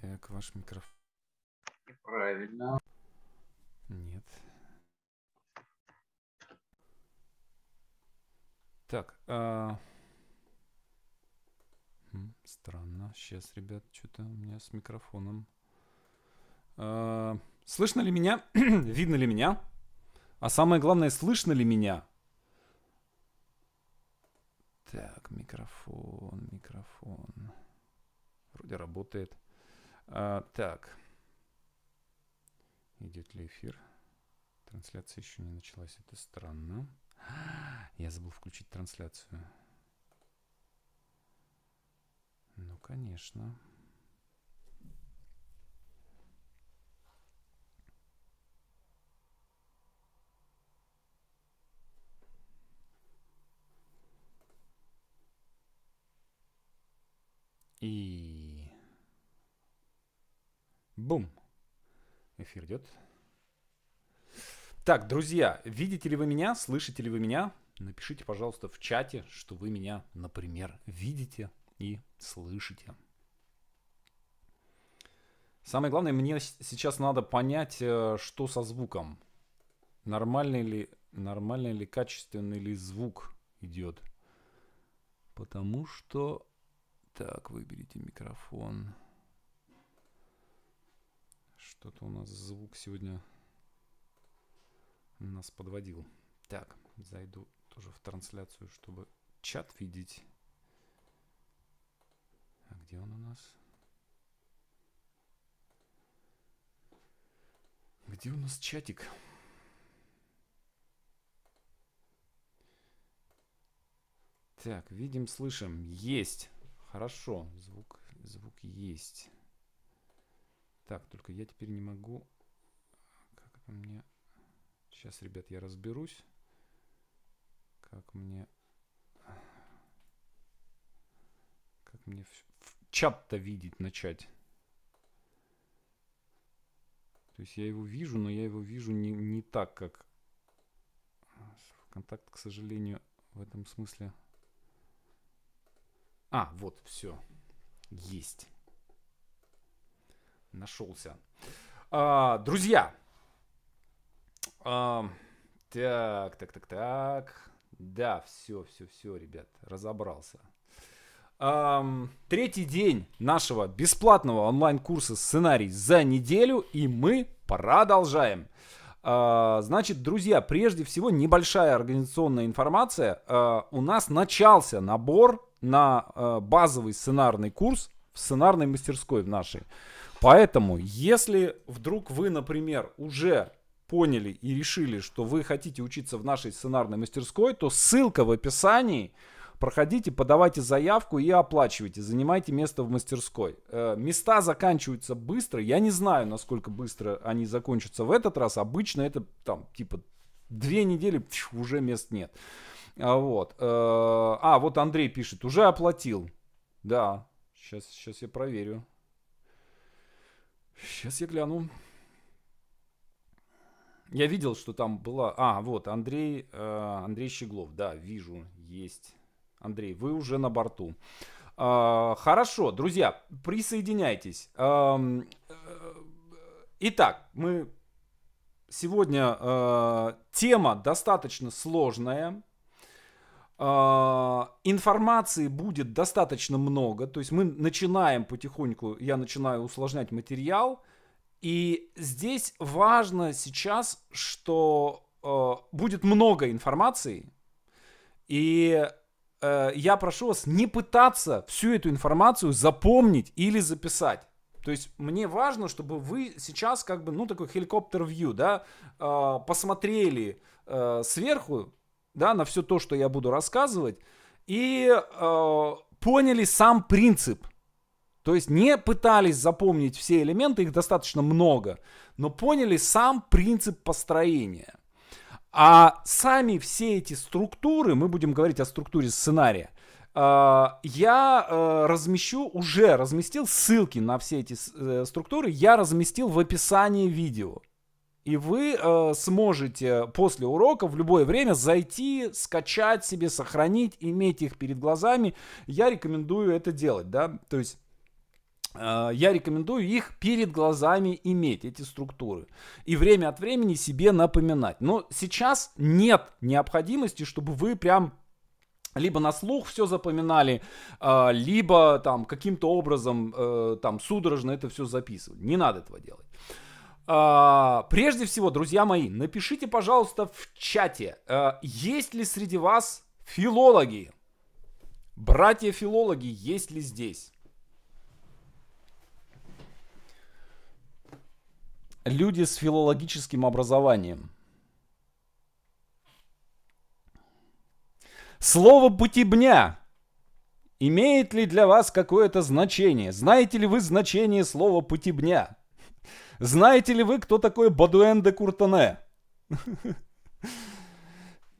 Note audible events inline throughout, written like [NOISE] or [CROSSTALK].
Так э, ваш микрофон. Правильно. Нет. Так. А... Хм, странно. Сейчас, ребят, что-то у меня с микрофоном. А... Слышно ли меня? [CLEARS THROAT] Видно ли меня? А самое главное, слышно ли меня? Так, микрофон, микрофон. Вроде работает. А, так. Идет ли эфир? Трансляция еще не началась. Это странно. [GASPS] Я забыл включить трансляцию. Ну, конечно. И Бум. Эфир идет. Так, друзья, видите ли вы меня, слышите ли вы меня? Напишите, пожалуйста, в чате, что вы меня, например, видите и слышите. Самое главное, мне сейчас надо понять, э, что со звуком. Нормальный ли, нормальный ли, качественный ли звук идет. Потому что... Так, выберите микрофон. Микрофон. Что-то у нас звук сегодня нас подводил. Так, зайду тоже в трансляцию, чтобы чат видеть. А где он у нас? Где у нас чатик? Так, видим, слышим. Есть. Хорошо, звук, звук есть. Так, только я теперь не могу... Как это мне... Сейчас, ребят, я разберусь, как мне... Как мне в, в чат-то видеть начать. То есть я его вижу, но я его вижу не, не так, как... Контакт, к сожалению, в этом смысле... А, вот, все. Есть нашелся. А, друзья. А, так, так, так, так. Да, все, все, все, ребят, разобрался. Эм, третий день нашего бесплатного онлайн-курса «Сценарий за неделю», и мы продолжаем. Э, значит, друзья, прежде всего небольшая организационная информация. Э, у нас начался набор на э, базовый сценарный курс в сценарной мастерской в нашей. Поэтому, если вдруг вы, например, уже поняли и решили, что вы хотите учиться в нашей сценарной мастерской, то ссылка в описании. Проходите, подавайте заявку и оплачивайте. Занимайте место в мастерской. Э, места заканчиваются быстро. Я не знаю, насколько быстро они закончатся в этот раз. Обычно это там типа две недели пш, уже мест нет. А вот. Э, а, вот Андрей пишет, уже оплатил. Да, сейчас, сейчас я проверю. Сейчас я гляну. Я видел, что там была... А, вот, Андрей, э, Андрей Щеглов. Да, вижу, есть. Андрей, вы уже на борту. Э, хорошо, друзья, присоединяйтесь. Эм, э, итак, мы... Сегодня э, тема достаточно сложная, а, информации будет достаточно много, то есть мы начинаем потихоньку, я начинаю усложнять материал, и здесь важно сейчас, что э, будет много информации, и э, я прошу вас не пытаться всю эту информацию запомнить или записать. То есть мне важно, чтобы вы сейчас как бы, ну, такой хеликоптер-вью, да, э, посмотрели э, сверху да, на все то, что я буду рассказывать, и э, поняли сам принцип. То есть не пытались запомнить все элементы, их достаточно много, но поняли сам принцип построения. А сами все эти структуры, мы будем говорить о структуре сценария, э, я э, размещу, уже разместил ссылки на все эти э, структуры, я разместил в описании видео. И вы э, сможете после урока в любое время зайти, скачать себе, сохранить, иметь их перед глазами. Я рекомендую это делать, да, то есть э, я рекомендую их перед глазами иметь, эти структуры. И время от времени себе напоминать. Но сейчас нет необходимости, чтобы вы прям либо на слух все запоминали, э, либо там каким-то образом э, там судорожно это все записывали. Не надо этого делать. А, прежде всего, друзья мои, напишите, пожалуйста, в чате, а, есть ли среди вас филологи? Братья-филологи, есть ли здесь? Люди с филологическим образованием. Слово «путебня» имеет ли для вас какое-то значение? Знаете ли вы значение слова «путебня»? Знаете ли вы, кто такой Бадуэн де Куртане?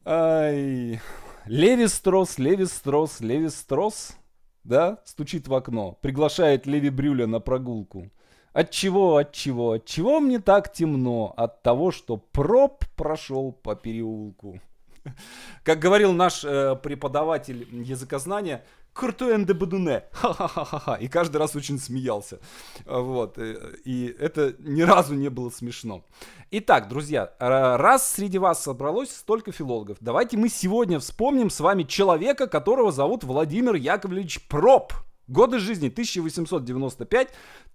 Леви Строс, Леви Строс, Леви Строс, да, стучит в окно, приглашает Леви Брюля на прогулку. От чего, от чего, от чего мне так темно? От того, что проб прошел по переулку. Как говорил наш э, преподаватель языкознания, Куртуэн де Бадуне, э. ха-ха-ха-ха, и каждый раз очень смеялся, а, вот, э, и это ни разу не было смешно. Итак, друзья, э, раз среди вас собралось столько филологов, давайте мы сегодня вспомним с вами человека, которого зовут Владимир Яковлевич Проб. Годы жизни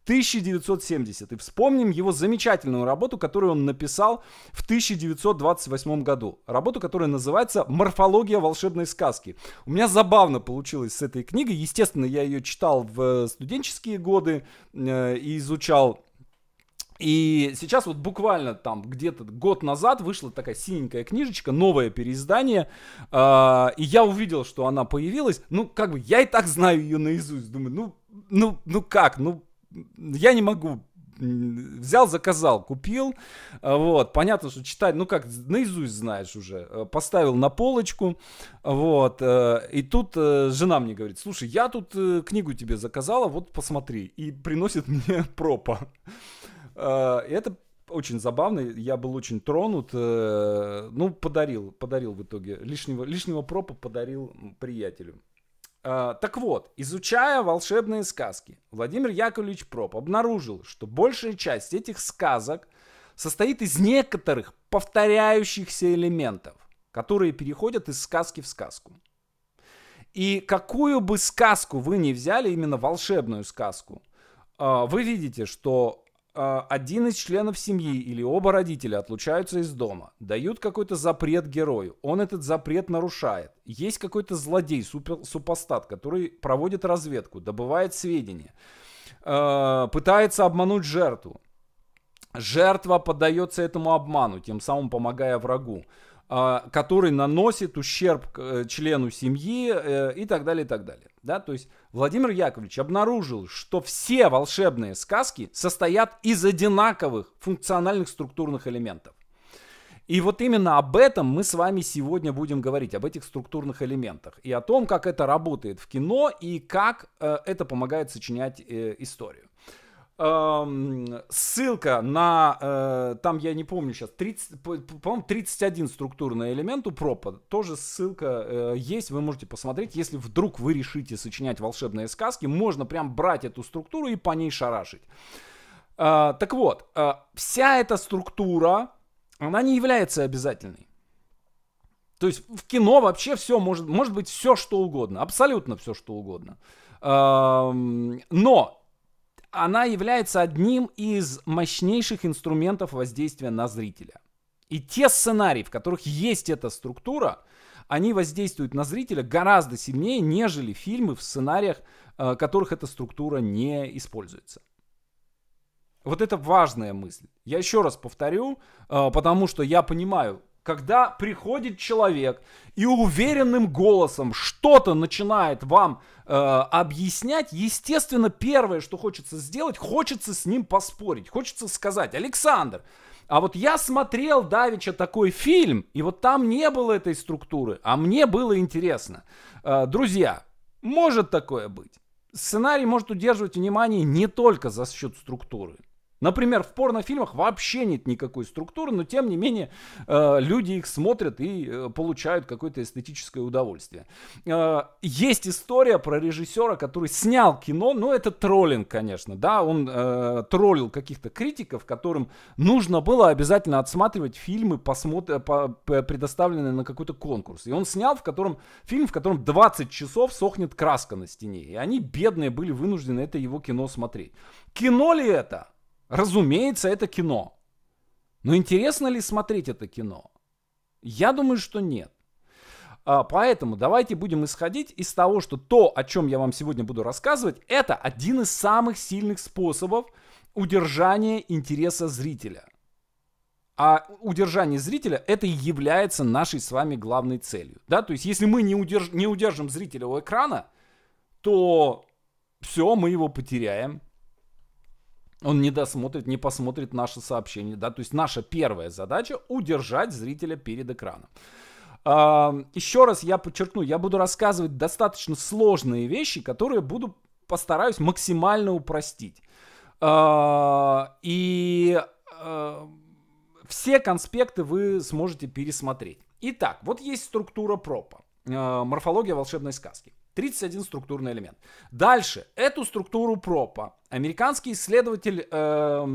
1895-1970. И вспомним его замечательную работу, которую он написал в 1928 году. Работу, которая называется «Морфология волшебной сказки». У меня забавно получилось с этой книгой. Естественно, я ее читал в э, студенческие годы э, и изучал и сейчас вот буквально там где-то год назад вышла такая синенькая книжечка, новое переиздание, э, и я увидел, что она появилась. Ну, как бы я и так знаю ее наизусть, думаю, ну, ну, ну как, ну я не могу взял, заказал, купил. А, вот, понятно, что читать, ну как, наизусть знаешь уже. А, поставил на полочку. Вот, э, и тут э, жена мне говорит, слушай, я тут э, книгу тебе заказала, вот посмотри. И приносит [LAUGHS] мне пропа. Э, это очень забавно, я был очень тронут, э, ну, подарил, подарил в итоге, лишнего, лишнего пропа подарил приятелю. Э, так вот, изучая волшебные сказки, Владимир Яковлевич Проб обнаружил, что большая часть этих сказок состоит из некоторых повторяющихся элементов, которые переходят из сказки в сказку. И какую бы сказку вы ни взяли, именно волшебную сказку, вы видите, что а, один из членов семьи или оба родителя отлучаются из дома, дают какой-то запрет герою, он этот запрет нарушает. Есть какой-то злодей, супер, супостат, который проводит разведку, добывает сведения, а, пытается обмануть жертву. Жертва поддается этому обману, тем самым помогая врагу. А, который наносит ущерб э, члену семьи э, и так далее, и так далее. Да? То есть Владимир Яковлевич обнаружил, что все волшебные сказки состоят из одинаковых функциональных структурных элементов. И вот именно об этом мы с вами сегодня будем говорить, об этих структурных элементах и о том, как это работает в кино и как э, это помогает сочинять историю эм, ссылка на, э, там я не помню сейчас, 30, по-моему, 31 структурный элемент у пропа, тоже ссылка э, есть, вы можете посмотреть, если вдруг вы решите сочинять волшебные сказки, можно прям брать эту структуру и по ней шарашить. Э, так вот, э, вся эта структура, она не является обязательной. То есть в кино вообще все может, может быть все что угодно, абсолютно все что угодно. Эм, но она является одним из мощнейших инструментов воздействия на зрителя. И те сценарии, в которых есть эта структура, они воздействуют на зрителя гораздо сильнее, нежели фильмы в сценариях, в э, которых эта структура не используется. Вот это важная мысль. Я еще раз повторю, э, потому что я понимаю, когда приходит человек и уверенным голосом что-то начинает вам э, объяснять, естественно, первое, что хочется сделать, хочется с ним поспорить, хочется сказать, Александр, а вот я смотрел Давича такой фильм, и вот там не было этой структуры, а мне было интересно. Э, друзья, может такое быть. Сценарий может удерживать внимание не только за счет структуры. Например, в порнофильмах вообще нет никакой структуры, но тем не менее э, люди их смотрят и э, получают какое-то эстетическое удовольствие. Э, есть история про режиссера, который снял кино, но ну, это троллинг, конечно, да, он э, троллил каких-то критиков, которым нужно было обязательно отсматривать фильмы, посмотр... по... предоставленные на какой-то конкурс. И он снял в котором... фильм, в котором 20 часов сохнет краска на стене, и они бедные были вынуждены это его кино смотреть. Кино ли это? Разумеется, это кино. Но интересно ли смотреть это кино? Я думаю, что нет. А, поэтому давайте будем исходить из того, что то, о чем я вам сегодня буду рассказывать, это один из самых сильных способов удержания интереса зрителя. А удержание зрителя это и является нашей с вами главной целью. Да? То есть, если мы не, удерж... не удержим зрителя у экрана, то все, мы его потеряем он не досмотрит, не посмотрит наше сообщение, да, то есть наша первая задача удержать зрителя перед экраном. А, еще раз я подчеркну, я буду рассказывать достаточно сложные вещи, которые буду постараюсь максимально упростить. А, и а, все конспекты вы сможете пересмотреть. Итак, вот есть структура пропа, морфология волшебной сказки. 31 структурный элемент. Дальше, эту структуру пропа американский исследователь э, э,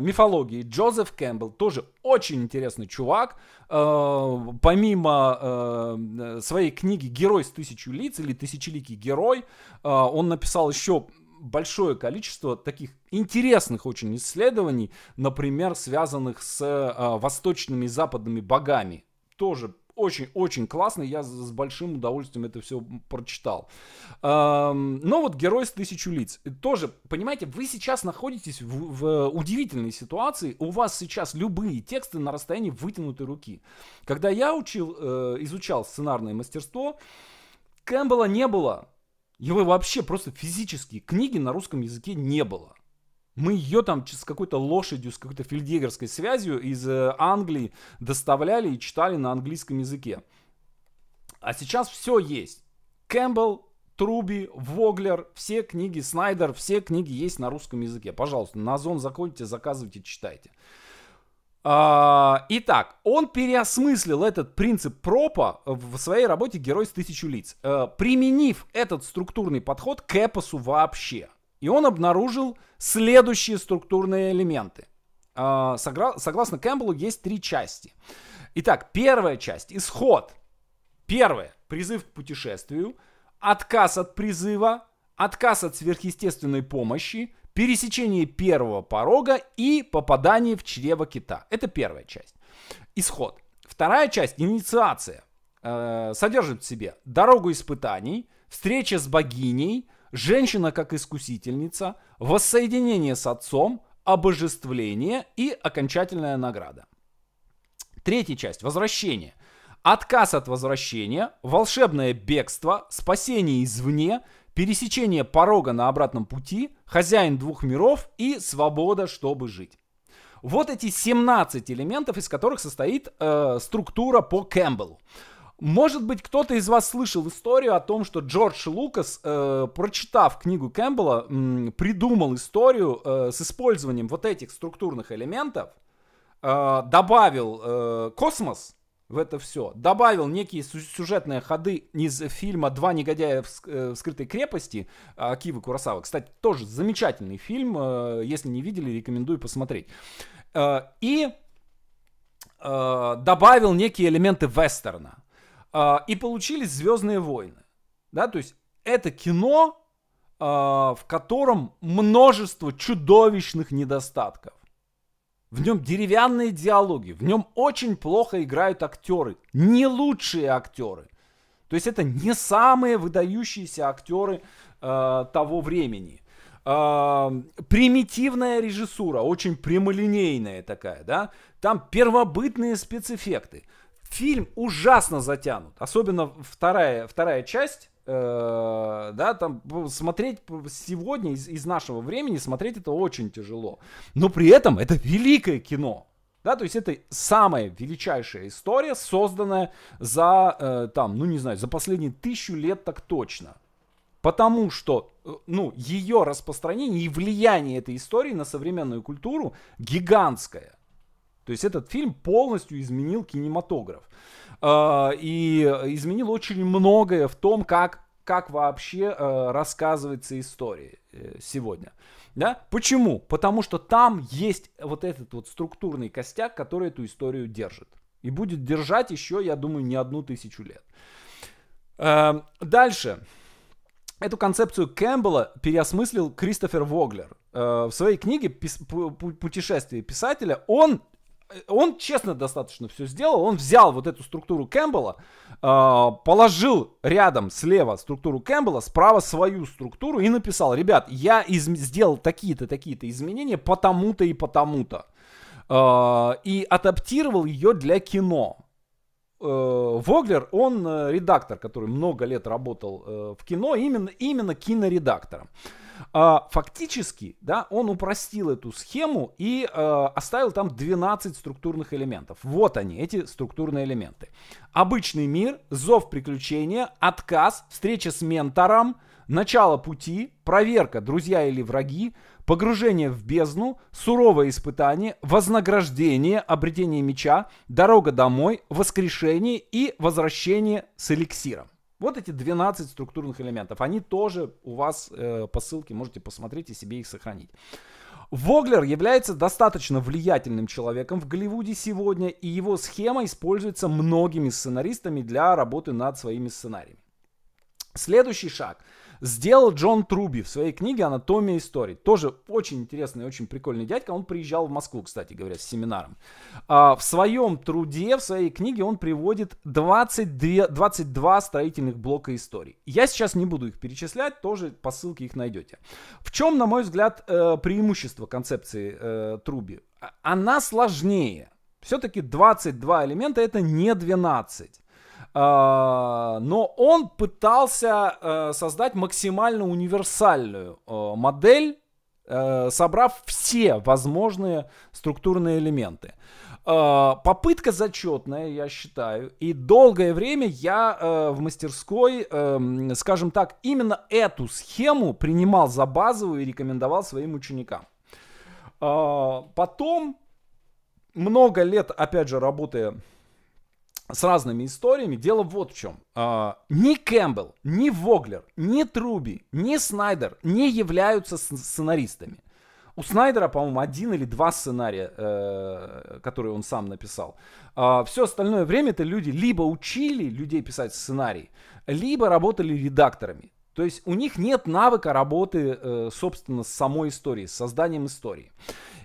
мифологии Джозеф Кэмпбелл, тоже очень интересный чувак, э, помимо э, э, своей книги «Герой с тысячу лиц» или «Тысячеликий герой», э, он написал еще большое количество таких интересных очень исследований, например, связанных с э, восточными и западными богами. Тоже очень-очень классный, я с большим удовольствием это все прочитал. Но вот «Герой с тысячу лиц». Тоже, понимаете, вы сейчас находитесь в, в удивительной ситуации, у вас сейчас любые тексты на расстоянии вытянутой руки. Когда я учил, э, изучал сценарное мастерство, Кэмпбелла не было. Его вообще просто физически книги на русском языке не было. Мы ее там с какой-то лошадью, с какой-то фельдъегерской связью из э, Англии доставляли и читали на английском языке. А сейчас все есть. Кэмпбелл, Труби, Воглер, все книги Снайдер, все книги есть на русском языке. Пожалуйста, на зон заходите, заказывайте, читайте. А, итак, он переосмыслил этот принцип пропа в своей работе «Герой с тысячу лиц», э, применив этот структурный подход к эпосу вообще. И он обнаружил следующие структурные элементы. А, согласно Кэмпбеллу, есть три части. Итак, первая часть – исход. Первое – призыв к путешествию, отказ от призыва, отказ от сверхъестественной помощи, пересечение первого порога и попадание в чрево кита. Это первая часть. Исход. Вторая часть – инициация. Э, содержит в себе дорогу испытаний, встреча с богиней, женщина как искусительница, воссоединение с отцом, обожествление и окончательная награда. Третья часть – возвращение. Отказ от возвращения, волшебное бегство, спасение извне, пересечение порога на обратном пути, хозяин двух миров и свобода, чтобы жить. Вот эти 17 элементов, из которых состоит э, структура по Кэмпбеллу. Может быть, кто-то из вас слышал историю о том, что Джордж Лукас, э, прочитав книгу Кэмпбелла, э, придумал историю э, с использованием вот этих структурных элементов, э, добавил э, космос в это все, добавил некие сюжетные ходы из фильма «Два негодяя в, э, в скрытой крепости» э, Кивы Курасавы. Кстати, тоже замечательный фильм, э, если не видели, рекомендую посмотреть. Э, и э, добавил некие элементы вестерна а, и получились Звездные войны. Да, то есть это кино, а, в котором множество чудовищных недостатков. В нем деревянные диалоги, в нем очень плохо играют актеры, не лучшие актеры. То есть это не самые выдающиеся актеры э, того времени. Э, примитивная режиссура, очень прямолинейная такая, да. Там первобытные спецэффекты. Фильм ужасно затянут, особенно вторая, вторая часть. Э, да, там смотреть сегодня из, из нашего времени смотреть это очень тяжело, но при этом это великое кино, да, то есть это самая величайшая история, созданная за, э, там, ну не знаю, за последние тысячу лет так точно. Потому что, э, ну, ее распространение и влияние этой истории на современную культуру гигантское. То есть этот фильм полностью изменил кинематограф. А, и изменил очень многое в том, как, как вообще э, рассказывается история э, сегодня. Да? Почему? Потому что там есть вот этот вот структурный костяк, который эту историю держит. И будет держать еще, я думаю, не одну тысячу лет. Э, дальше. Эту концепцию Кэмпбелла переосмыслил Кристофер Воглер. В своей книге «Путешествие писателя» он он честно достаточно все сделал. Он взял вот эту структуру Кэмпбелла, а, положил рядом слева структуру Кэмпбелла, справа свою структуру и написал, ребят, я из- сделал такие-то, такие-то изменения потому-то и потому-то. А, и адаптировал ее для кино. Э, Воглер, он э, редактор, который много лет работал э, в кино, именно, именно киноредактором. А, фактически, да, он упростил эту схему и э, оставил там 12 структурных элементов. Вот они, эти структурные элементы. Обычный мир, зов приключения, отказ, встреча с ментором, начало пути, проверка, друзья или враги, погружение в бездну, суровое испытание, вознаграждение, обретение меча, дорога домой, воскрешение и возвращение с эликсиром. Вот эти 12 структурных элементов, они тоже у вас э, по ссылке можете посмотреть и себе их сохранить. Воглер является достаточно влиятельным человеком в Голливуде сегодня, и его схема используется многими сценаристами для работы над своими сценариями. Следующий шаг – сделал Джон Труби в своей книге «Анатомия истории». Тоже очень интересный, очень прикольный дядька. Он приезжал в Москву, кстати говоря, с семинаром. А, в своем труде, в своей книге он приводит 22, 22 строительных блока истории. Я сейчас не буду их перечислять, тоже по ссылке их найдете. В чем, на мой взгляд, э, преимущество концепции э, Труби? А, она сложнее. Все-таки 22 элемента это не 12. А, но он пытался э, создать максимально универсальную э, модель, э, собрав все возможные структурные элементы. А, попытка зачетная, я считаю, и долгое время я в мастерской, эм, скажем так, именно эту схему принимал за базовую и рекомендовал своим ученикам. А, потом, много лет, опять же, работая с разными историями. Дело вот в чем. А, ни Кэмпбелл, ни Воглер, ни Труби, ни Снайдер не являются сценаристами. У Снайдера, по-моему, один или два сценария, э, которые он сам написал. Э, а, все остальное время это люди либо учили людей писать сценарий, либо работали редакторами. То есть у них нет навыка работы, э, собственно, с самой историей, с созданием истории.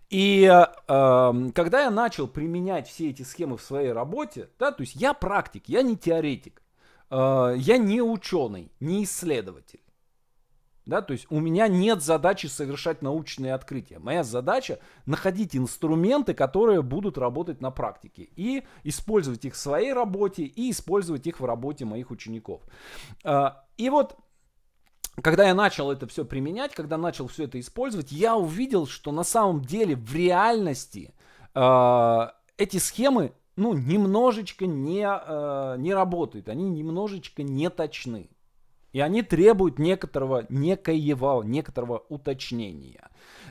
И э, эм, когда я начал применять все эти схемы в своей работе, да, то есть я практик, я не теоретик, э, я не ученый, не исследователь. Да, то есть у меня нет задачи совершать научные открытия. Моя задача находить инструменты, которые будут работать на практике. И использовать их в своей работе, и использовать их в работе моих учеников. Э, и вот когда я начал это все применять, когда начал все это использовать, я увидел, что на самом деле в реальности э, эти схемы, ну, немножечко не, э, не работают, они немножечко не точны. И они требуют некоторого, некоего, некоторого уточнения.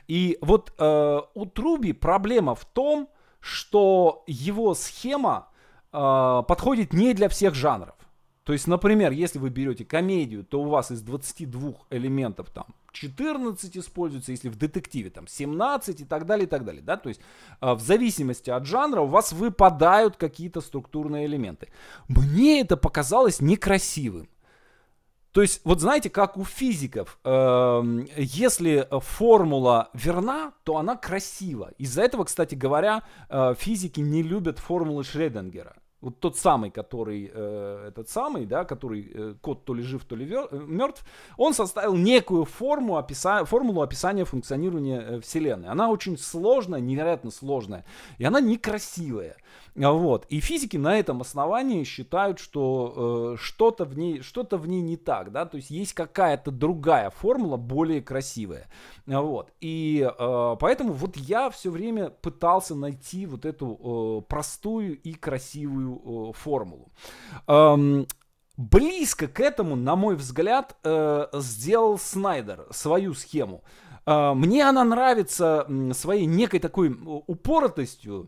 И вот э, у Труби проблема в том, что его схема э, подходит не для всех жанров. То есть, например, если вы берете комедию, то у вас из 22 элементов там 14 используется, если в детективе там 17 и так далее, и так далее, да, то есть а, в зависимости от жанра у вас выпадают какие-то структурные элементы. Мне это показалось некрасивым. То есть, вот знаете, как у физиков, э, если формула верна, то она красива. Из-за этого, кстати говоря, э, физики не любят формулы Шреддингера. Вот тот самый, который, э, этот самый, да, который э, код то ли жив, то ли вер, э, мертв, он составил некую форму описа, формулу описания функционирования э, Вселенной. Она очень сложная, невероятно сложная, и она некрасивая. А вот. И физики на этом основании считают, что э, что-то в ней, что-то в ней не так, да, то есть есть какая-то другая формула, более красивая. А вот. И э, поэтому вот я все время пытался найти вот эту э, простую и красивую простую э, формулу. Близко к этому, на мой взгляд, э, сделал Снайдер свою схему. Э, мне она нравится своей некой такой упоротостью,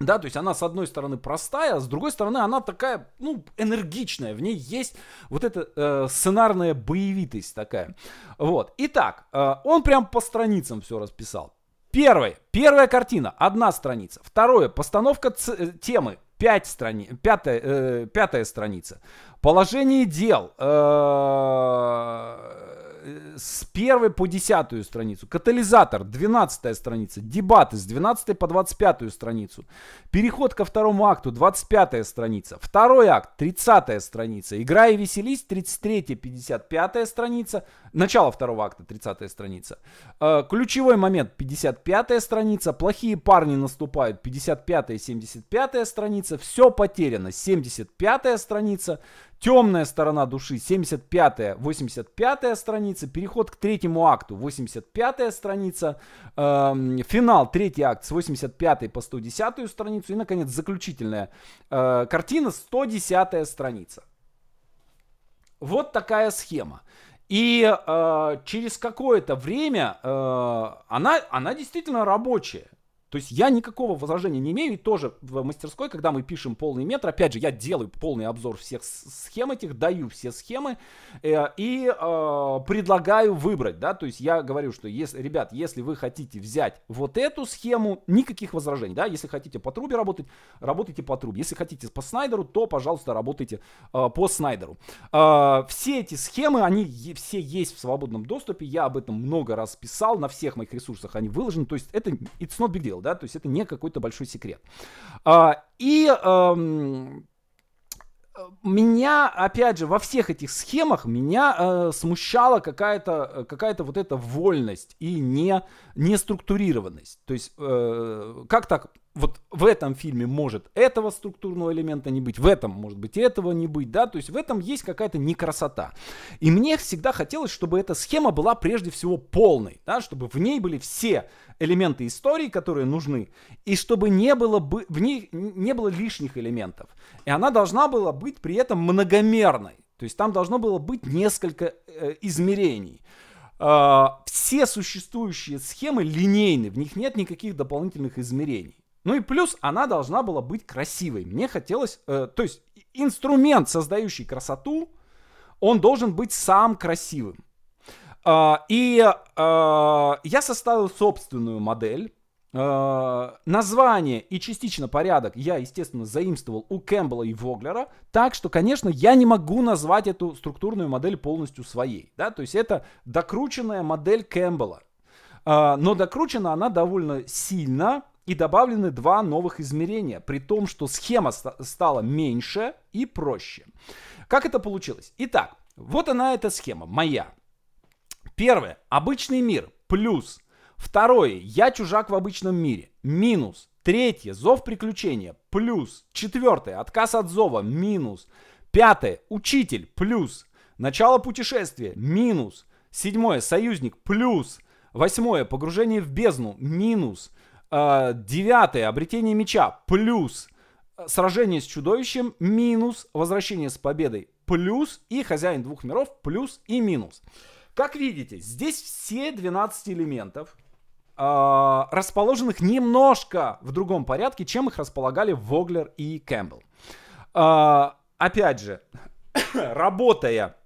да, то есть она с одной стороны простая, а с другой стороны она такая, ну, энергичная. В ней есть вот эта э, сценарная боевитость такая. Вот. Итак, э, он прям по страницам все расписал. Первое. Первая картина. Одна страница. Второе. Постановка темы. Пять страни... пятая, э, пятая страница. Положение дел э, с первой по десятую страницу. Катализатор, 12 страница. Дебаты с 12 по 25 страницу. Переход ко второму акту, 25 страница. Второй акт, 30 страница. Игра и веселись, 33 55 страница. Начало второго акта, 30 страница. Э, ключевой момент, 55 страница. Плохие парни наступают, 55 и 75 страница. Все потеряно, 75 страница. Темная сторона души, 75 85 страница. Переход к третьему акту, 85 страница. Эм, финал, третий акт с 85 по 110 страницу. И, наконец, заключительная э, картина, 110 страница. Вот такая схема. И э, через какое-то время э, она, она действительно рабочая. То есть я никакого возражения не имею, и тоже в мастерской, когда мы пишем полный метр, опять же, я делаю полный обзор всех схем этих, даю все схемы э, и э, предлагаю выбрать, да, то есть я говорю, что, если, ребят, если вы хотите взять вот эту схему, никаких возражений, да, если хотите по трубе работать, работайте по трубе, если хотите по Снайдеру, то, пожалуйста, работайте э, по Снайдеру. Э, все эти схемы, они е- все есть в свободном доступе, я об этом много раз писал, на всех моих ресурсах они выложены, то есть это it's not big deal видел, да, то есть это не какой-то большой секрет. А, и эм, меня, опять же, во всех этих схемах меня э, смущала какая-то какая вот эта вольность и не, неструктурированность. То есть, э, как так вот в этом фильме может этого структурного элемента не быть, в этом может быть этого не быть, да, то есть в этом есть какая-то некрасота. И мне всегда хотелось, чтобы эта схема была прежде всего полной, да, чтобы в ней были все элементы истории, которые нужны, и чтобы не было бы, в ней не было лишних элементов. И она должна была быть при этом многомерной, то есть там должно было быть несколько э, измерений. Э, все существующие схемы линейны, в них нет никаких дополнительных измерений. Ну и плюс она должна была быть красивой. Мне хотелось, э, то есть инструмент, создающий красоту, он должен быть сам красивым. Э, и э, я составил собственную модель. Э, название и частично порядок я, естественно, заимствовал у Кэмпбелла и Воглера, так что, конечно, я не могу назвать эту структурную модель полностью своей. Да? То есть это докрученная модель Кэмпбелла. но докручена она довольно сильно, и добавлены два новых измерения, при том, что схема стала меньше и проще. Как это получилось? Итак, вот она эта схема, моя. Первое, обычный мир, плюс. Второе, я чужак в обычном мире, минус. Третье, зов приключения, плюс. Четвертое, отказ от зова, минус. Пятое, учитель, плюс. Начало путешествия, минус. Седьмое, союзник, плюс. Восьмое, погружение в бездну, минус. Э, девятое. Обретение меча. Плюс э, сражение с чудовищем. Минус возвращение с победой. Плюс и хозяин двух миров. Плюс и минус. Как видите, здесь все 12 элементов э, расположенных немножко в другом порядке, чем их располагали Воглер и Кэмпбелл. Опять же, [COUGHS] работая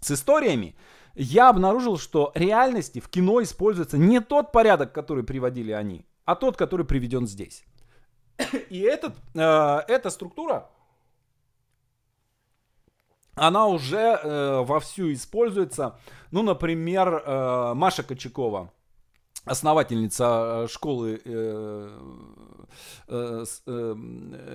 с историями, я обнаружил, что реальности в кино используется не тот порядок, который приводили они, а тот, который приведен здесь. [COUGHS] И этот, э, эта структура, она уже э, вовсю используется. Ну, например, э, Маша Кочекова основательница э, школы э, э, э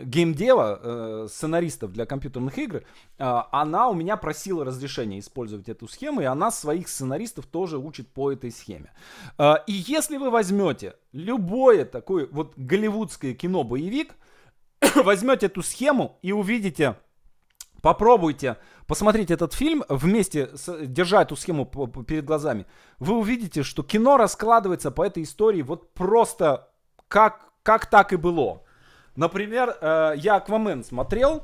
геймдева, э, сценаристов для компьютерных игр, она у меня просила разрешения использовать эту схему, и она своих сценаристов тоже учит по этой схеме. И если вы возьмете любое такое вот голливудское кино-боевик, [COUGHS] возьмете эту схему и увидите Попробуйте посмотреть этот фильм вместе, с, держа эту схему перед глазами. Вы увидите, что кино раскладывается по этой истории вот просто как, как так и было. Например, э, я Аквамен смотрел.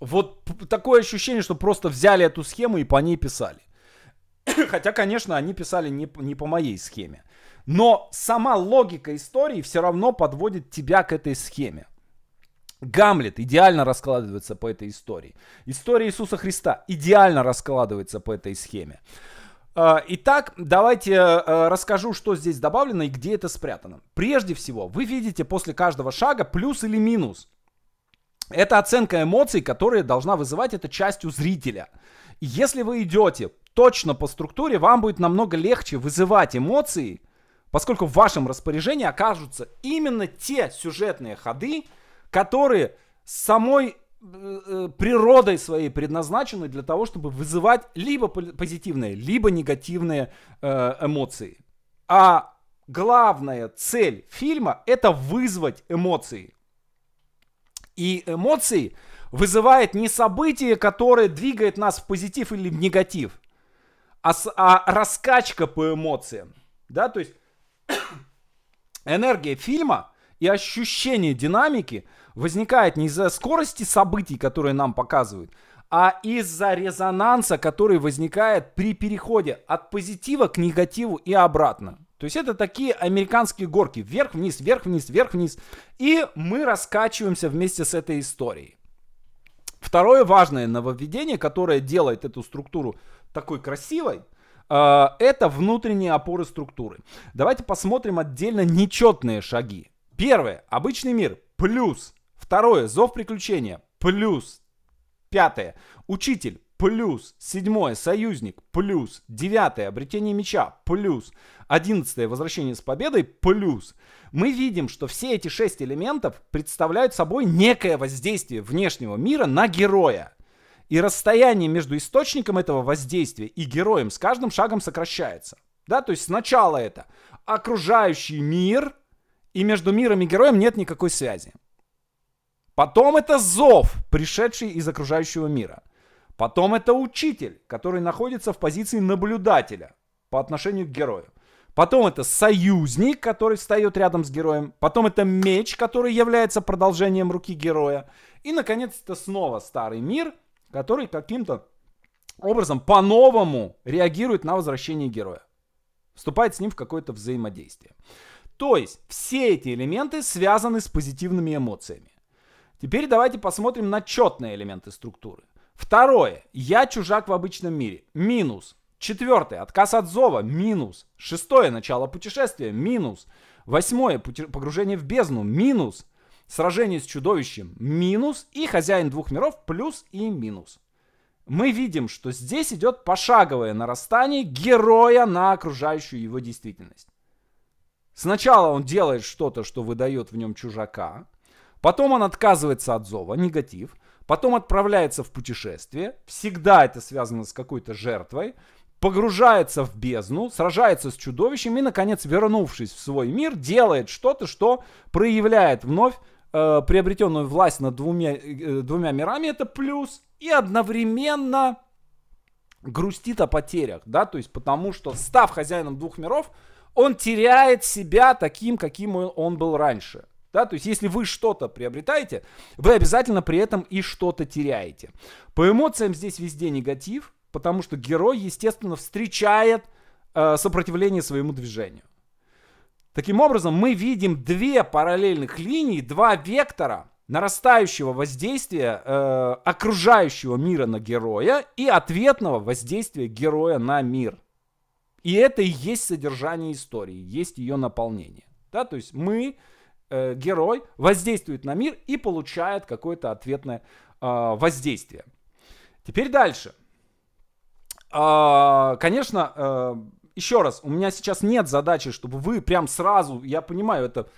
Вот такое ощущение, что просто взяли эту схему и по ней писали. [COUGHS] Хотя, конечно, они писали не, не по моей схеме. Но сама логика истории все равно подводит тебя к этой схеме. Гамлет идеально раскладывается по этой истории. История Иисуса Христа идеально раскладывается по этой схеме. А, итак, давайте э, расскажу, что здесь добавлено и где это спрятано. Прежде всего, вы видите после каждого шага плюс или минус. Это оценка эмоций, которые должна вызывать эта часть у зрителя. если вы идете точно по структуре, вам будет намного легче вызывать эмоции, поскольку в вашем распоряжении окажутся именно те сюжетные ходы, которые самой э, э, природой своей предназначены для того, чтобы вызывать либо позитивные, либо негативные э, эмоции. А главная цель фильма – это вызвать эмоции. И эмоции вызывает не событие, которое двигает нас в позитив или в негатив, а, а раскачка по эмоциям. Да, то есть [COUGHS] энергия фильма – и ощущение динамики возникает не из-за скорости событий, которые нам показывают, а из-за резонанса, который возникает при переходе от позитива к негативу и обратно. То есть это такие американские горки. Вверх-вниз, вверх-вниз, вверх-вниз. И мы раскачиваемся вместе с этой историей. Второе важное нововведение, которое делает эту структуру такой красивой, э, это внутренние опоры структуры. Давайте посмотрим отдельно нечетные шаги. Первое. Обычный мир. Плюс. Второе. Зов приключения. Плюс. Пятое. Учитель. Плюс. Седьмое. Союзник. Плюс. Девятое. Обретение меча. Плюс. Одиннадцатое. Возвращение с победой. Плюс. Мы видим, что все эти шесть элементов представляют собой некое воздействие внешнего мира на героя. И расстояние между источником этого воздействия и героем с каждым шагом сокращается. Да, то есть сначала это окружающий мир, и между миром и героем нет никакой связи. Потом это зов, пришедший из окружающего мира. Потом это учитель, который находится в позиции наблюдателя по отношению к герою. Потом это союзник, который встает рядом с героем. Потом это меч, который является продолжением руки героя. И, наконец, это снова старый мир, который каким-то образом по-новому реагирует на возвращение героя. Вступает с ним в какое-то взаимодействие. То есть все эти элементы связаны с позитивными эмоциями. Теперь давайте посмотрим на четные элементы структуры. Второе. Я чужак в обычном мире. Минус. Четвертое. Отказ от зова. Минус. Шестое. Начало путешествия. Минус. Восьмое. Погружение в бездну. Минус. Сражение с чудовищем. Минус. И хозяин двух миров. Плюс и минус. Мы видим, что здесь идет пошаговое нарастание героя на окружающую его действительность. Сначала он делает что-то, что выдает в нем чужака, потом он отказывается от зова, негатив, потом отправляется в путешествие, всегда это связано с какой-то жертвой, погружается в бездну, сражается с чудовищем и, наконец, вернувшись в свой мир, делает что-то, что проявляет вновь э, приобретенную власть над двумя, э, двумя мирами, это плюс, и одновременно грустит о потерях, да, то есть потому что, став хозяином двух миров, он теряет себя таким, каким он был раньше. Да, то есть, если вы что-то приобретаете, вы обязательно при этом и что-то теряете. По эмоциям здесь везде негатив, потому что герой, естественно, встречает э, сопротивление своему движению. Таким образом, мы видим две параллельных линии, два вектора нарастающего воздействия э, окружающего мира на героя и ответного воздействия героя на мир. И это и есть содержание истории, есть ее наполнение. Да, то есть мы, э, герой, воздействует на мир и получает какое-то ответное э, воздействие. Теперь дальше. Э, конечно, э, еще раз, у меня сейчас нет задачи, чтобы вы прям сразу, я понимаю, это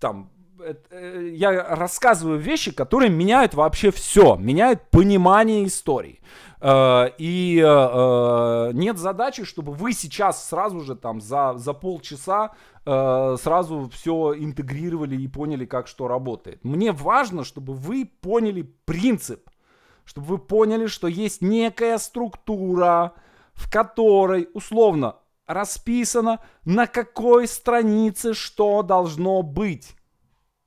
там Э, я рассказываю вещи, которые меняют вообще все, меняют понимание истории. Э, и э, нет задачи, чтобы вы сейчас сразу же там за, за полчаса сразу все интегрировали и поняли, как что работает. Мне важно, чтобы вы поняли принцип, чтобы вы поняли, что есть некая структура, в которой условно расписано, на какой странице что должно быть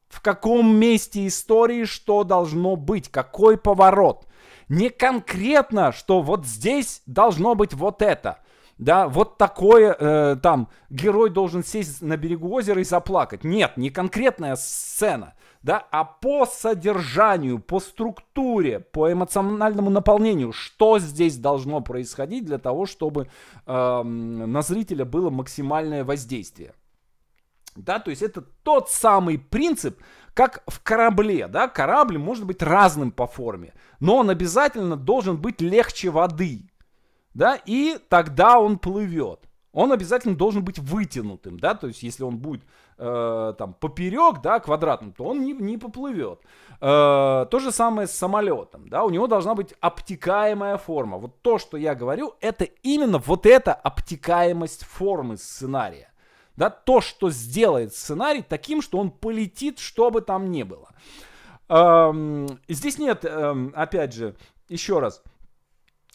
в каком месте истории что должно быть, какой поворот. Не конкретно, что вот здесь должно быть вот это. Да, вот такое э, там герой должен сесть на берегу озера и заплакать. Нет, не конкретная сцена, да, а по содержанию, по структуре, по эмоциональному наполнению, что здесь должно происходить для того, чтобы э, на зрителя было максимальное воздействие. Да, то есть это тот самый принцип, как в корабле, да, корабль может быть разным по форме, но он обязательно должен быть легче воды, да, и тогда он плывет. Он обязательно должен быть вытянутым, да, то есть если он будет э, там поперек, да, квадратным, то он не, не поплывет. Э, то же самое с самолетом, да, у него должна быть обтекаемая форма. Вот то, что я говорю, это именно вот эта обтекаемость формы сценария да, то, что сделает сценарий таким, что он полетит, что бы там ни было. Эм, здесь нет, эм, опять же, еще раз,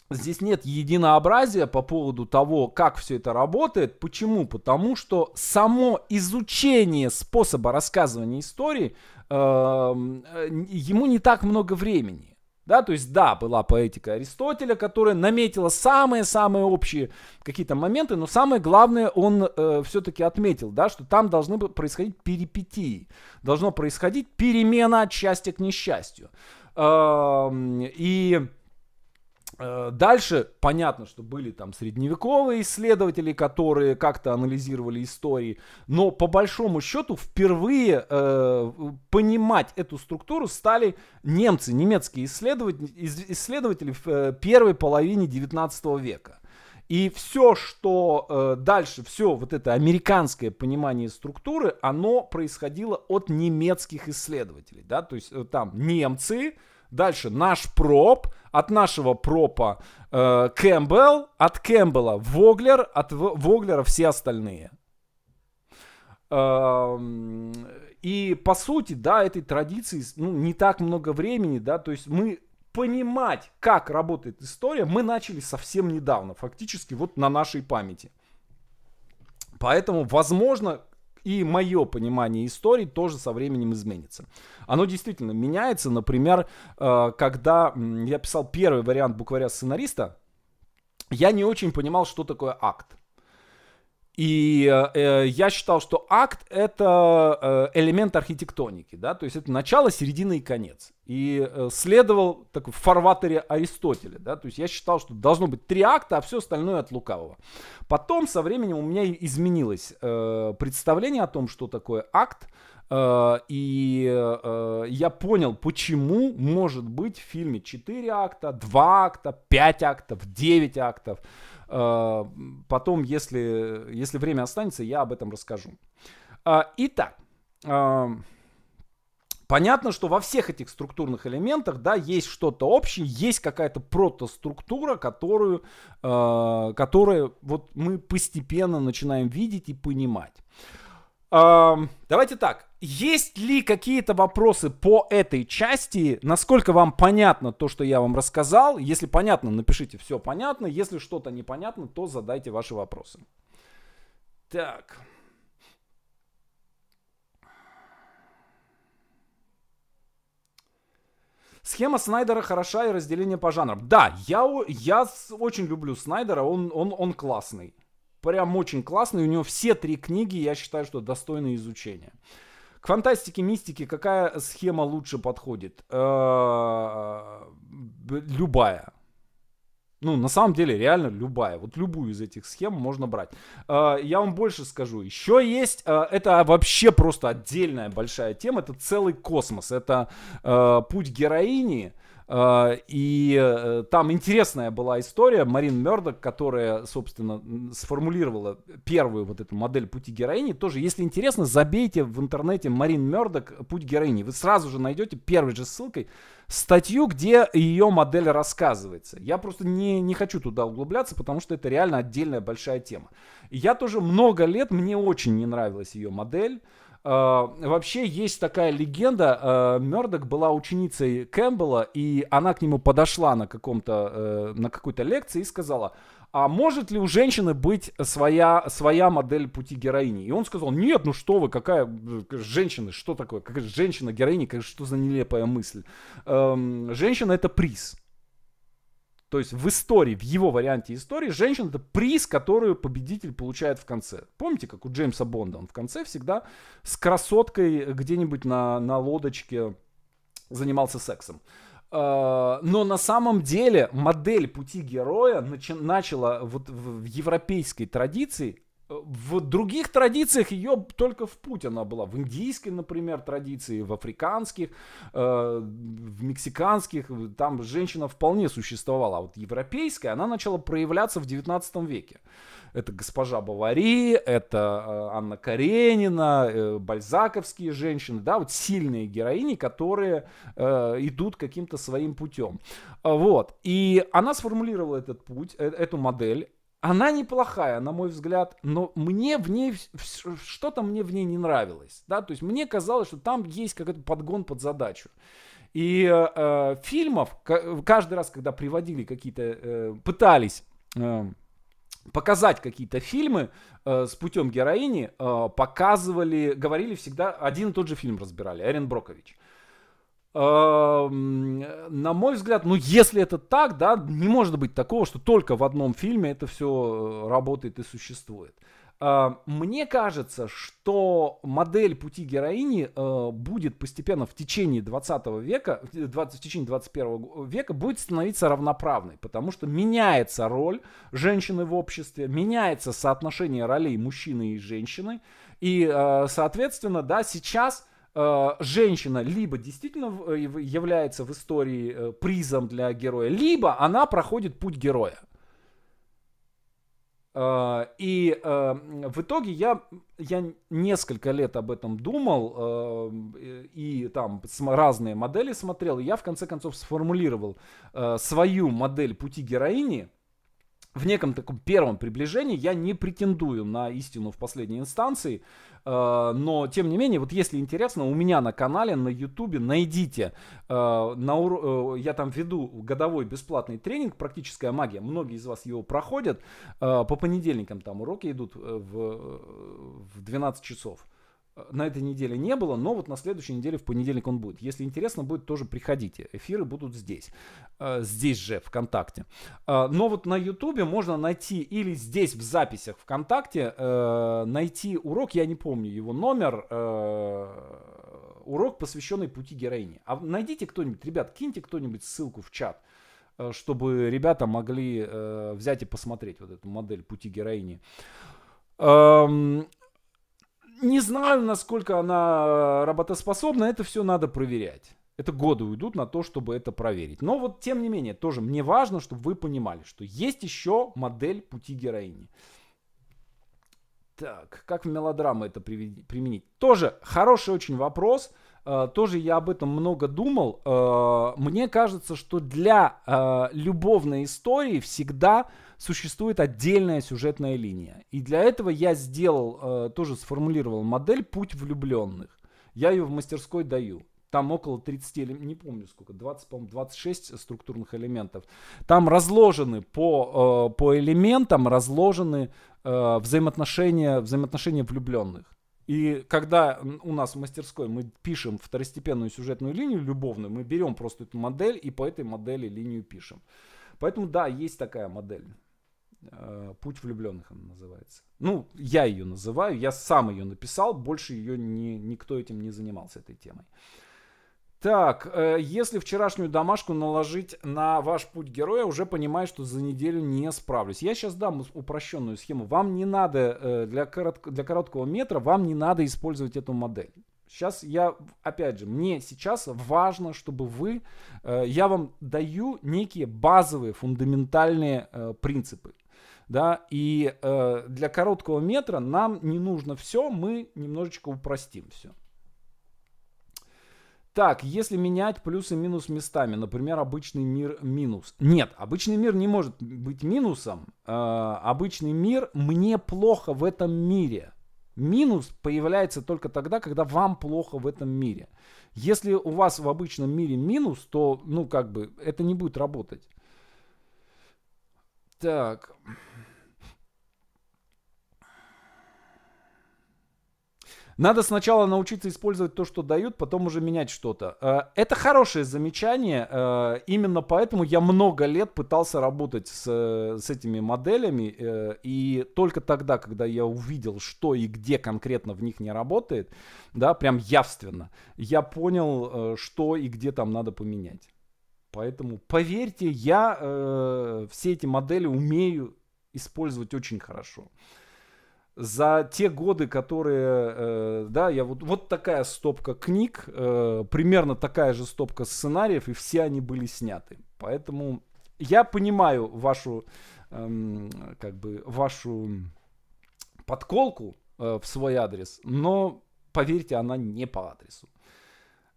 Здесь нет единообразия по поводу того, как все это работает. Почему? Потому что само изучение способа рассказывания истории эм, э, ему не так много времени. Да, то есть, да, была поэтика Аристотеля, которая наметила самые-самые общие какие-то моменты, но самое главное он э, все-таки отметил, да, что там должны происходить перипетии, должно происходить перемена от счастья к несчастью. Э, и Э, дальше понятно, что были там средневековые исследователи, которые как-то анализировали истории, но по большому счету впервые э, понимать эту структуру стали немцы, немецкие исследователи, исследователи в э, первой половине 19 века. И все, что э, дальше, все вот это американское понимание структуры, оно происходило от немецких исследователей, да, то есть э, там немцы, Дальше наш проб, от нашего пропа э, Кэмпбелл, от Кэмпбелла Воглер, от Воглера все остальные. Эм, и по сути, да, этой традиции ну, не так много времени, да, то есть мы понимать, как работает история, мы начали совсем недавно, фактически вот на нашей памяти. Поэтому, возможно, и мое понимание истории тоже со временем изменится. Оно действительно меняется. Например, э, когда я писал первый вариант букваря сценариста, я не очень понимал, что такое акт. И э, я считал, что акт это э, элемент архитектоники, да, то есть это начало, середина и конец. И э, следовал так, в фарватере Аристотеля, да, то есть я считал, что должно быть три акта, а все остальное от лукавого. Потом со временем у меня изменилось э, представление о том, что такое акт, э, и э, я понял, почему может быть в фильме четыре акта, два акта, 5 актов, 9 актов. А, потом, если, если время останется, я об этом расскажу. А, итак, а, Понятно, что во всех этих структурных элементах, да, есть что-то общее, есть какая-то протоструктура, которую, которую вот мы постепенно начинаем видеть и понимать. давайте так, есть ли какие-то вопросы по этой части? Насколько вам понятно то, что я вам рассказал? Если понятно, напишите все понятно. Если что-то непонятно, то задайте ваши вопросы. Так. Схема Снайдера хороша и разделение по жанрам. Да, я, я очень люблю Снайдера, он, он, он классный. Прям очень классный, у него все три книги, я считаю, что достойны изучения. К фантастике, мистике какая схема лучше подходит? Э, любая. Ну, на самом деле, реально любая. Вот любую из этих схем можно брать. Э, я вам больше скажу. Еще есть, э, это вообще просто отдельная большая тема. Это целый космос. Это путь героини Э, и э, там интересная была история Марин Мердок, которая, собственно, сформулировала первую вот эту модель пути героини. Тоже, если интересно, забейте в интернете Марин Мердок «Путь героини». Вы сразу же найдете первой же ссылкой статью, где ее модель рассказывается. Я просто не, не хочу туда углубляться, потому что это реально отдельная большая тема. я тоже много лет, мне очень не нравилась ее модель. Э, вообще есть такая легенда, э, Мердок была ученицей Кэмпбелла, и она к нему подошла на каком-то, э, на какой-то лекции и сказала, а может ли у женщины быть своя, своя модель пути героини? И он сказал, нет, ну что вы, какая женщина, что такое, какая женщина-героиня, что за нелепая мысль. Эм, женщина это приз, то есть в истории, в его варианте истории, женщина это приз, которую победитель получает в конце. Помните, как у Джеймса Бонда, он в конце всегда с красоткой где-нибудь на, на лодочке занимался сексом. А, но на самом деле модель пути героя начала вот в европейской традиции в других традициях ее только в Путина была. В индийской, например, традиции, в африканских, э, в мексиканских. Там женщина вполне существовала. А вот европейская, она начала проявляться в 19 веке. Это госпожа Бавари, это э, Анна Каренина, э, бальзаковские женщины. Да, вот сильные героини, которые э, идут каким-то своим путем. Э, вот. И она сформулировала этот путь, эту модель. Она неплохая, на мой взгляд, но мне в ней что-то мне в ней не нравилось, да, то есть мне казалось, что там есть какой-то подгон под задачу. И э, э фильмов каждый раз, когда приводили какие-то, э, пытались э, показать какие-то фильмы э, с путем героини, э, показывали, говорили всегда один и тот же фильм разбирали, Эрин Брокович. Эм, на мой взгляд, ну если это так, да, не может быть такого, что только в одном фильме это все э, работает и существует. Э, мне кажется, что модель пути героини э, будет постепенно в течение 20 века, 20, в течение 21 века будет становиться равноправной, потому что меняется роль женщины в обществе, меняется соотношение ролей мужчины и женщины, и, соответственно, да, сейчас Э, женщина либо действительно э, является в истории э, призом для героя, либо она проходит путь героя. И в итоге я, я несколько лет об этом думал и там разные модели смотрел. И я в конце концов сформулировал свою модель пути героини, в неком таком первом приближении я не претендую на истину в последней инстанции, Э, но тем не менее, вот если интересно, у меня на канале, на ютубе найдите, э, на, э, я там веду годовой бесплатный тренинг «Практическая магия», многие из вас его проходят, по понедельникам там уроки идут в, в 12 часов. Э, на этой неделе не было, но вот на следующей неделе в понедельник он будет. Если интересно будет, тоже приходите. Эфиры будут здесь. Э, здесь же, ВКонтакте. Э, но вот на Ютубе можно найти или здесь в записях ВКонтакте найти урок, я не помню его номер, урок, посвященный пути героини. А найдите кто-нибудь, ребят, киньте кто-нибудь ссылку в чат, чтобы ребята могли взять и посмотреть вот эту модель пути героини. Эм, не знаю, насколько она работоспособна, это все надо проверять. Это годы уйдут на то, чтобы это проверить. Но вот тем не менее, тоже мне важно, чтобы вы понимали, что есть еще модель пути героини. Так, как в мелодрамы это применить? Тоже хороший очень вопрос. Э, тоже я об этом много думал. Э, мне кажется, что для э, любовной истории всегда существует отдельная сюжетная линия. И для этого я сделал, э, тоже сформулировал модель «Путь влюбленных». Я ее в мастерской даю. Там около 30, не помню сколько, 20, по 26 структурных элементов. Там разложены по, э, по элементам, разложены э, взаимоотношения, взаимоотношения влюбленных. И когда у нас в мастерской мы пишем второстепенную сюжетную линию любовную, мы берем просто эту модель и по этой модели линию пишем. Поэтому да, есть такая модель. Э, путь влюбленных она называется. Ну, я ее называю, я сам ее написал, больше ее не, никто этим не занимался, этой темой. Так, э, если вчерашнюю домашку наложить на ваш путь героя, уже понимаю, что за неделю не справлюсь. Я сейчас дам упрощенную схему. Вам не надо э, для, коротко, для короткого метра, вам не надо использовать эту модель. Сейчас я, опять же, мне сейчас важно, чтобы вы, я вам даю некие базовые, фундаментальные принципы да, и э, для короткого метра нам не нужно все, мы немножечко упростим все. Так, если менять плюс и минус местами, например, обычный мир минус. Нет, обычный мир не может быть минусом. Э, обычный мир мне плохо в этом мире. Минус появляется только тогда, когда вам плохо в этом мире. Если у вас в обычном мире минус, то, ну, как бы, это не будет работать. Так. Надо сначала научиться использовать то, что дают, потом уже менять что-то. Э, это хорошее замечание. Э, именно поэтому я много лет пытался работать с, с этими моделями. Э, и только тогда, когда я увидел, что и где конкретно в них не работает, да, прям явственно, я понял, что и где там надо поменять. Поэтому, поверьте, я все эти модели умею использовать очень хорошо за те годы, которые, э, да, я вот, вот такая стопка книг, э, примерно такая же стопка сценариев, и все они были сняты. Поэтому я понимаю вашу, э, как бы, вашу подколку э, в свой адрес, но, поверьте, она не по адресу.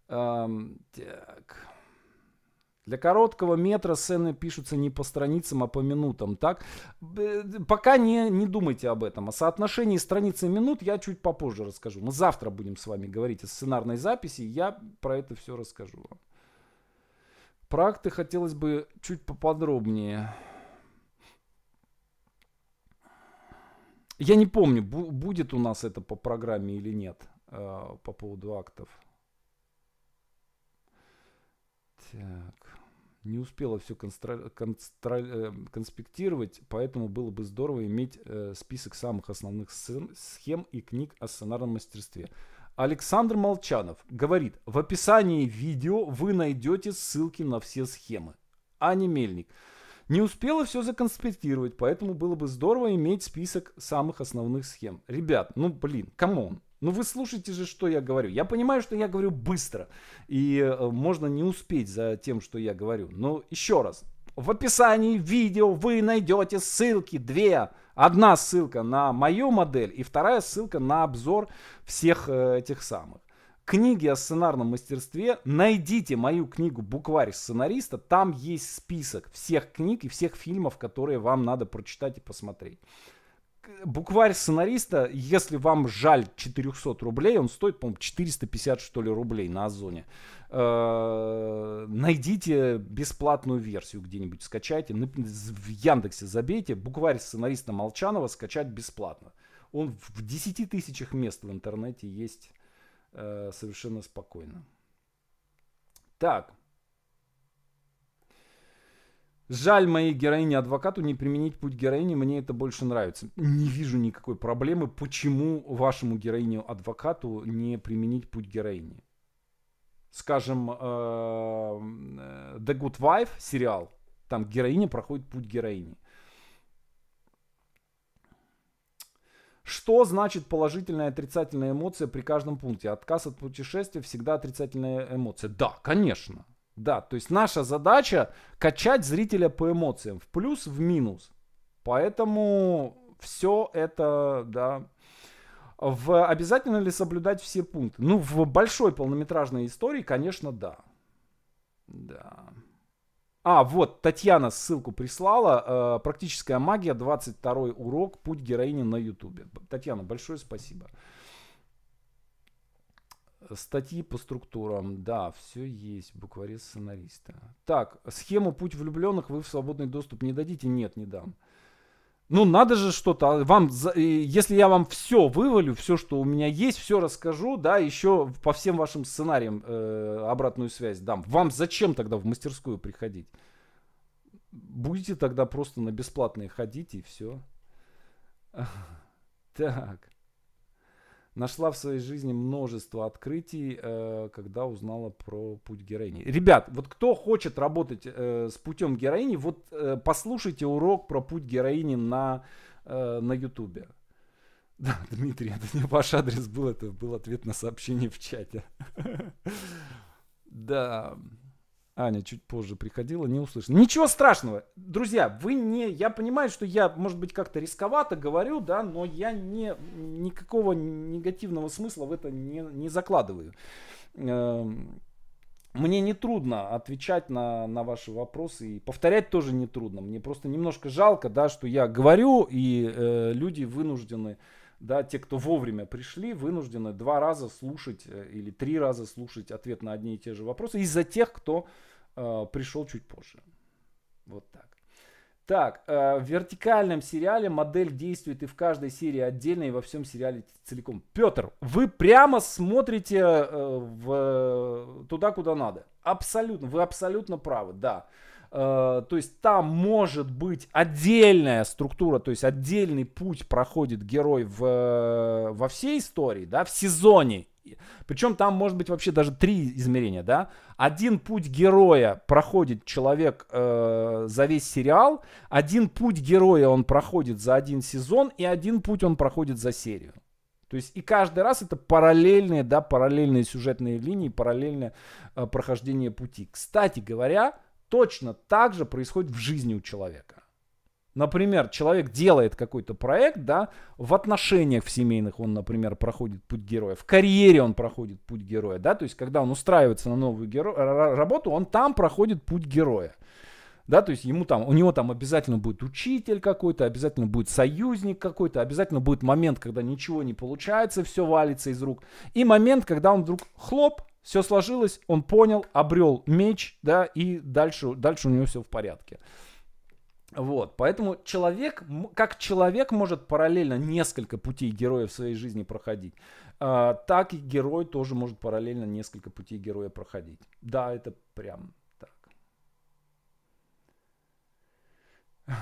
Эм, так... Для короткого метра сцены пишутся не по страницам, а по минутам. Так? Пока не, не думайте об этом. О соотношении страниц и минут я чуть попозже расскажу. Мы завтра будем с вами говорить о сценарной записи, я про это все расскажу вам. Про акты хотелось бы чуть поподробнее. Я не помню, будет у нас это по программе или нет э, по поводу актов. Так не успела все э, конспектировать, поэтому было бы здорово иметь э, список самых основных схем и книг о сценарном мастерстве. Александр Молчанов говорит, в описании видео вы найдете ссылки на все схемы. Аня Мельник. Не успела все законспектировать, поэтому было бы здорово иметь список самых основных схем. Ребят, ну блин, камон. Ну вы слушайте же, что я говорю. Я понимаю, что я говорю быстро, и э, можно не успеть за тем, что я говорю. Но еще раз, в описании видео вы найдете ссылки, две. Одна ссылка на мою модель и вторая ссылка на обзор всех э, этих самых. Книги о сценарном мастерстве. Найдите мою книгу «Букварь сценариста». Там есть список всех книг и всех фильмов, которые вам надо прочитать и посмотреть букварь сценариста, если вам жаль 400 рублей, он стоит, по-моему, 450, что ли, рублей на Озоне. Э, найдите бесплатную версию где-нибудь, скачайте. В Яндексе забейте букварь сценариста Молчанова скачать бесплатно. Он в 10 тысячах мест в интернете есть э, совершенно спокойно. Так, Жаль моей героине-адвокату не применить путь героини, мне это больше нравится. Не вижу никакой проблемы, почему вашему героиню-адвокату не применить путь героини. Скажем, э, э, The Good Wife сериал, там героиня проходит путь героини. Что значит положительная и отрицательная эмоция при каждом пункте? Отказ от путешествия всегда отрицательная эмоция. Да, конечно. Да, то есть наша задача качать зрителя по эмоциям, в плюс, в минус. Поэтому все это, да. В, обязательно ли соблюдать все пункты? Ну, в большой полнометражной истории, конечно, да. Да. А, вот, Татьяна ссылку прислала. Э, «Практическая магия», 22 урок, «Путь героини» на Ютубе. Татьяна, большое спасибо. Спасибо. Статьи по структурам, да, все есть, букварез сценариста. Так, схему «Путь влюбленных» вы в свободный доступ не дадите? Нет, не дам. Ну, надо же что-то. А, вам, если я вам все вывалю, все, что у меня есть, все расскажу, да, еще по всем вашим сценариям э, обратную связь дам. Вам зачем тогда в мастерскую приходить? Будете тогда просто на бесплатные ходить и все. [LAUGHS] Так нашла в своей жизни множество открытий, э, когда узнала про путь героини. Ребят, вот кто хочет работать э, с путем героини, вот э, послушайте урок про путь героини на, э, на ютубе. [LAUGHS] Да, Дмитрий, это не ваш адрес был, это был ответ на сообщение в чате. [LAUGHS] Да. Аня чуть позже приходила, не услышала. Ничего страшного, друзья, вы не, я понимаю, что я, может быть, как-то рисковато говорю, да, но я не, никакого негативного смысла в это не, не закладываю. Эм, мне не трудно отвечать на, на ваши вопросы и повторять тоже не трудно. Мне просто немножко жалко, да, что я говорю, и э, люди вынуждены, да, те, кто вовремя пришли, вынуждены два раза слушать э, или три раза слушать ответ на одни и те же вопросы из-за тех, кто Э, пришел чуть позже. Вот так. Так, э, в вертикальном сериале модель действует и в каждой серии отдельно, и во всем сериале целиком. Петр, вы прямо смотрите э, в, туда, куда надо. Абсолютно, вы абсолютно правы, да. Э, то есть там может быть отдельная структура, то есть отдельный путь проходит герой в, э, во всей истории, да, в сезоне причем там может быть вообще даже три измерения, да? Один путь героя проходит человек э, за весь сериал, один путь героя он проходит за один сезон, и один путь он проходит за серию. То есть и каждый раз это параллельные, да, параллельные сюжетные линии, параллельное э, прохождение пути. Кстати говоря, точно так же происходит в жизни у человека. Например, человек делает какой-то проект, да, в отношениях в семейных он, например, проходит путь героя, в карьере он проходит путь героя, да, то есть когда он устраивается на новую геро... работу, он там проходит путь героя. Да, то есть ему там, у него там обязательно будет учитель какой-то, обязательно будет союзник какой-то, обязательно будет момент, когда ничего не получается, все валится из рук. И момент, когда он вдруг хлоп, все сложилось, он понял, обрел меч, да, и дальше, дальше у него все в порядке. Вот, поэтому человек, как человек может параллельно несколько путей героя в своей жизни проходить, а, так и герой тоже может параллельно несколько путей героя проходить. Да, это прям так. [SIGHS]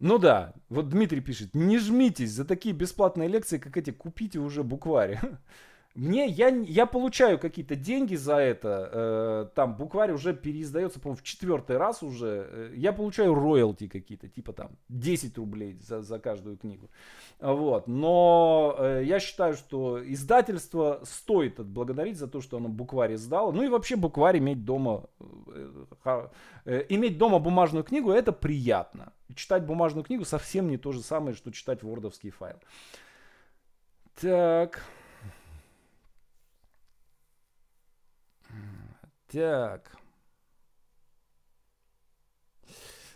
Ну да, вот Дмитрий пишет, не жмитесь за такие бесплатные лекции, как эти, купите уже буквари. [LAUGHS] Мне, я, я получаю какие-то деньги за это, э, там букварь уже переиздается, по в четвертый раз уже, э, я получаю роялти какие-то, типа там 10 рублей за, за каждую книгу, вот, но э, я считаю, что издательство стоит отблагодарить за то, что оно букварь издало, ну и вообще букварь иметь дома, э, э, иметь дома бумажную книгу, это приятно, читать бумажную книгу совсем не то же самое, что читать вордовский файл. Так... Так.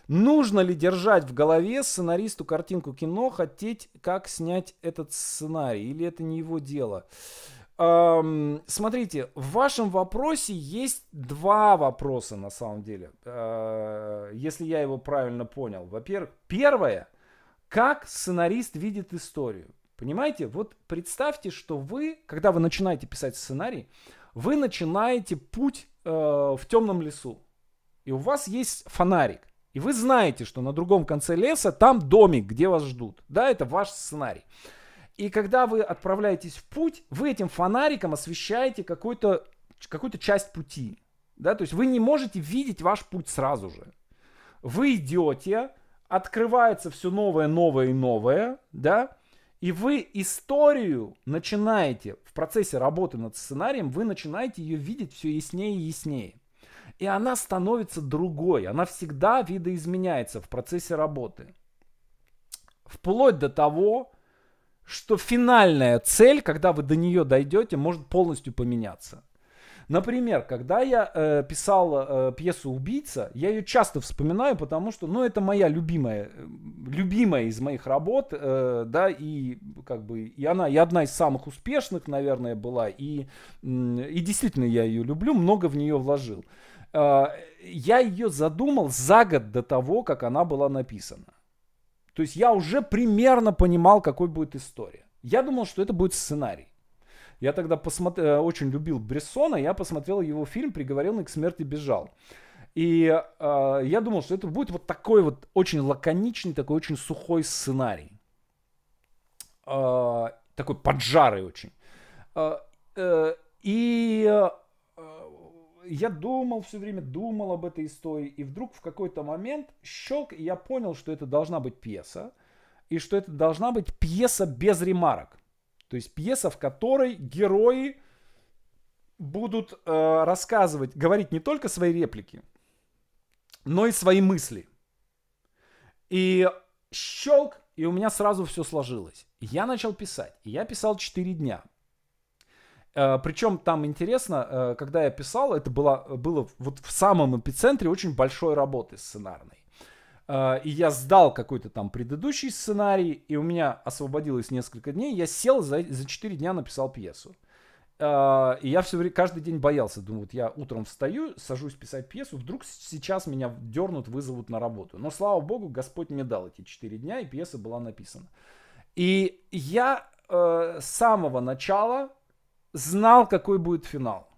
Нужно ли держать в голове сценаристу картинку кино, хотеть, как снять этот сценарий, или это не его дело? Эм, смотрите, в вашем вопросе есть два вопроса на самом деле, э, если я его правильно понял. Во-первых, первое, как сценарист видит историю. Понимаете, вот представьте, что вы, когда вы начинаете писать сценарий, вы начинаете путь э, в темном лесу, и у вас есть фонарик, и вы знаете, что на другом конце леса там домик, где вас ждут. Да, это ваш сценарий. И когда вы отправляетесь в путь, вы этим фонариком освещаете какую-то какую часть пути. Да, то есть вы не можете видеть ваш путь сразу же. Вы идете, открывается все новое, новое и новое, да, и вы историю начинаете в процессе работы над сценарием вы начинаете ее видеть все яснее и яснее. И она становится другой, она всегда видоизменяется в процессе работы. Вплоть до того, что финальная цель, когда вы до нее дойдете, может полностью поменяться. Например, когда я э, писал э, пьесу «Убийца», я ее часто вспоминаю, потому что, ну, это моя любимая, э, любимая из моих работ, э, да, и как бы, и она, и одна из самых успешных, наверное, была, и, и действительно я ее люблю, много в нее вложил. Э, я ее задумал за год до того, как она была написана. То есть я уже примерно понимал, какой будет история. Я думал, что это будет сценарий. Я тогда посмотр... Э, очень любил Брессона, я посмотрел его фильм «Приговоренный к смерти бежал». И э, я думал, что это будет вот такой вот очень лаконичный, такой очень сухой сценарий. Э, такой поджарый очень. Э, э, и э, я думал все время, думал об этой истории, и вдруг в какой-то момент щелк, и я понял, что это должна быть пьеса, и что это должна быть пьеса без ремарок. То есть пьеса, в которой герои будут э, рассказывать, говорить не только свои реплики, но и свои мысли. И щелк, и у меня сразу все сложилось. Я начал писать. Я писал 4 дня. Э, причем там интересно, э, когда я писал, это было, было вот в самом эпицентре очень большой работы сценарной. А, и я сдал какой-то там предыдущий сценарий, и у меня освободилось несколько дней, я сел за, за 4 дня написал пьесу. А, и я все время, каждый день боялся, думаю, вот я утром встаю, сажусь писать пьесу, вдруг сейчас меня дернут, вызовут на работу. Но слава богу, Господь мне дал эти 4 дня, и пьеса была написана. И я э, с самого начала знал, какой будет финал.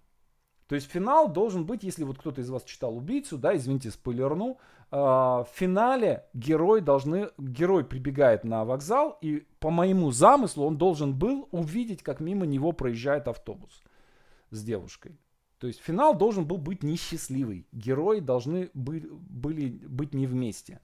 То есть финал должен быть, если вот кто-то из вас читал «Убийцу», да, извините, спойлерну, Э, в финале герой, должны, герой прибегает на вокзал, и по моему замыслу он должен был увидеть, как мимо него проезжает автобус с девушкой. То есть финал должен был быть несчастливый. Герои должны были, были быть не вместе.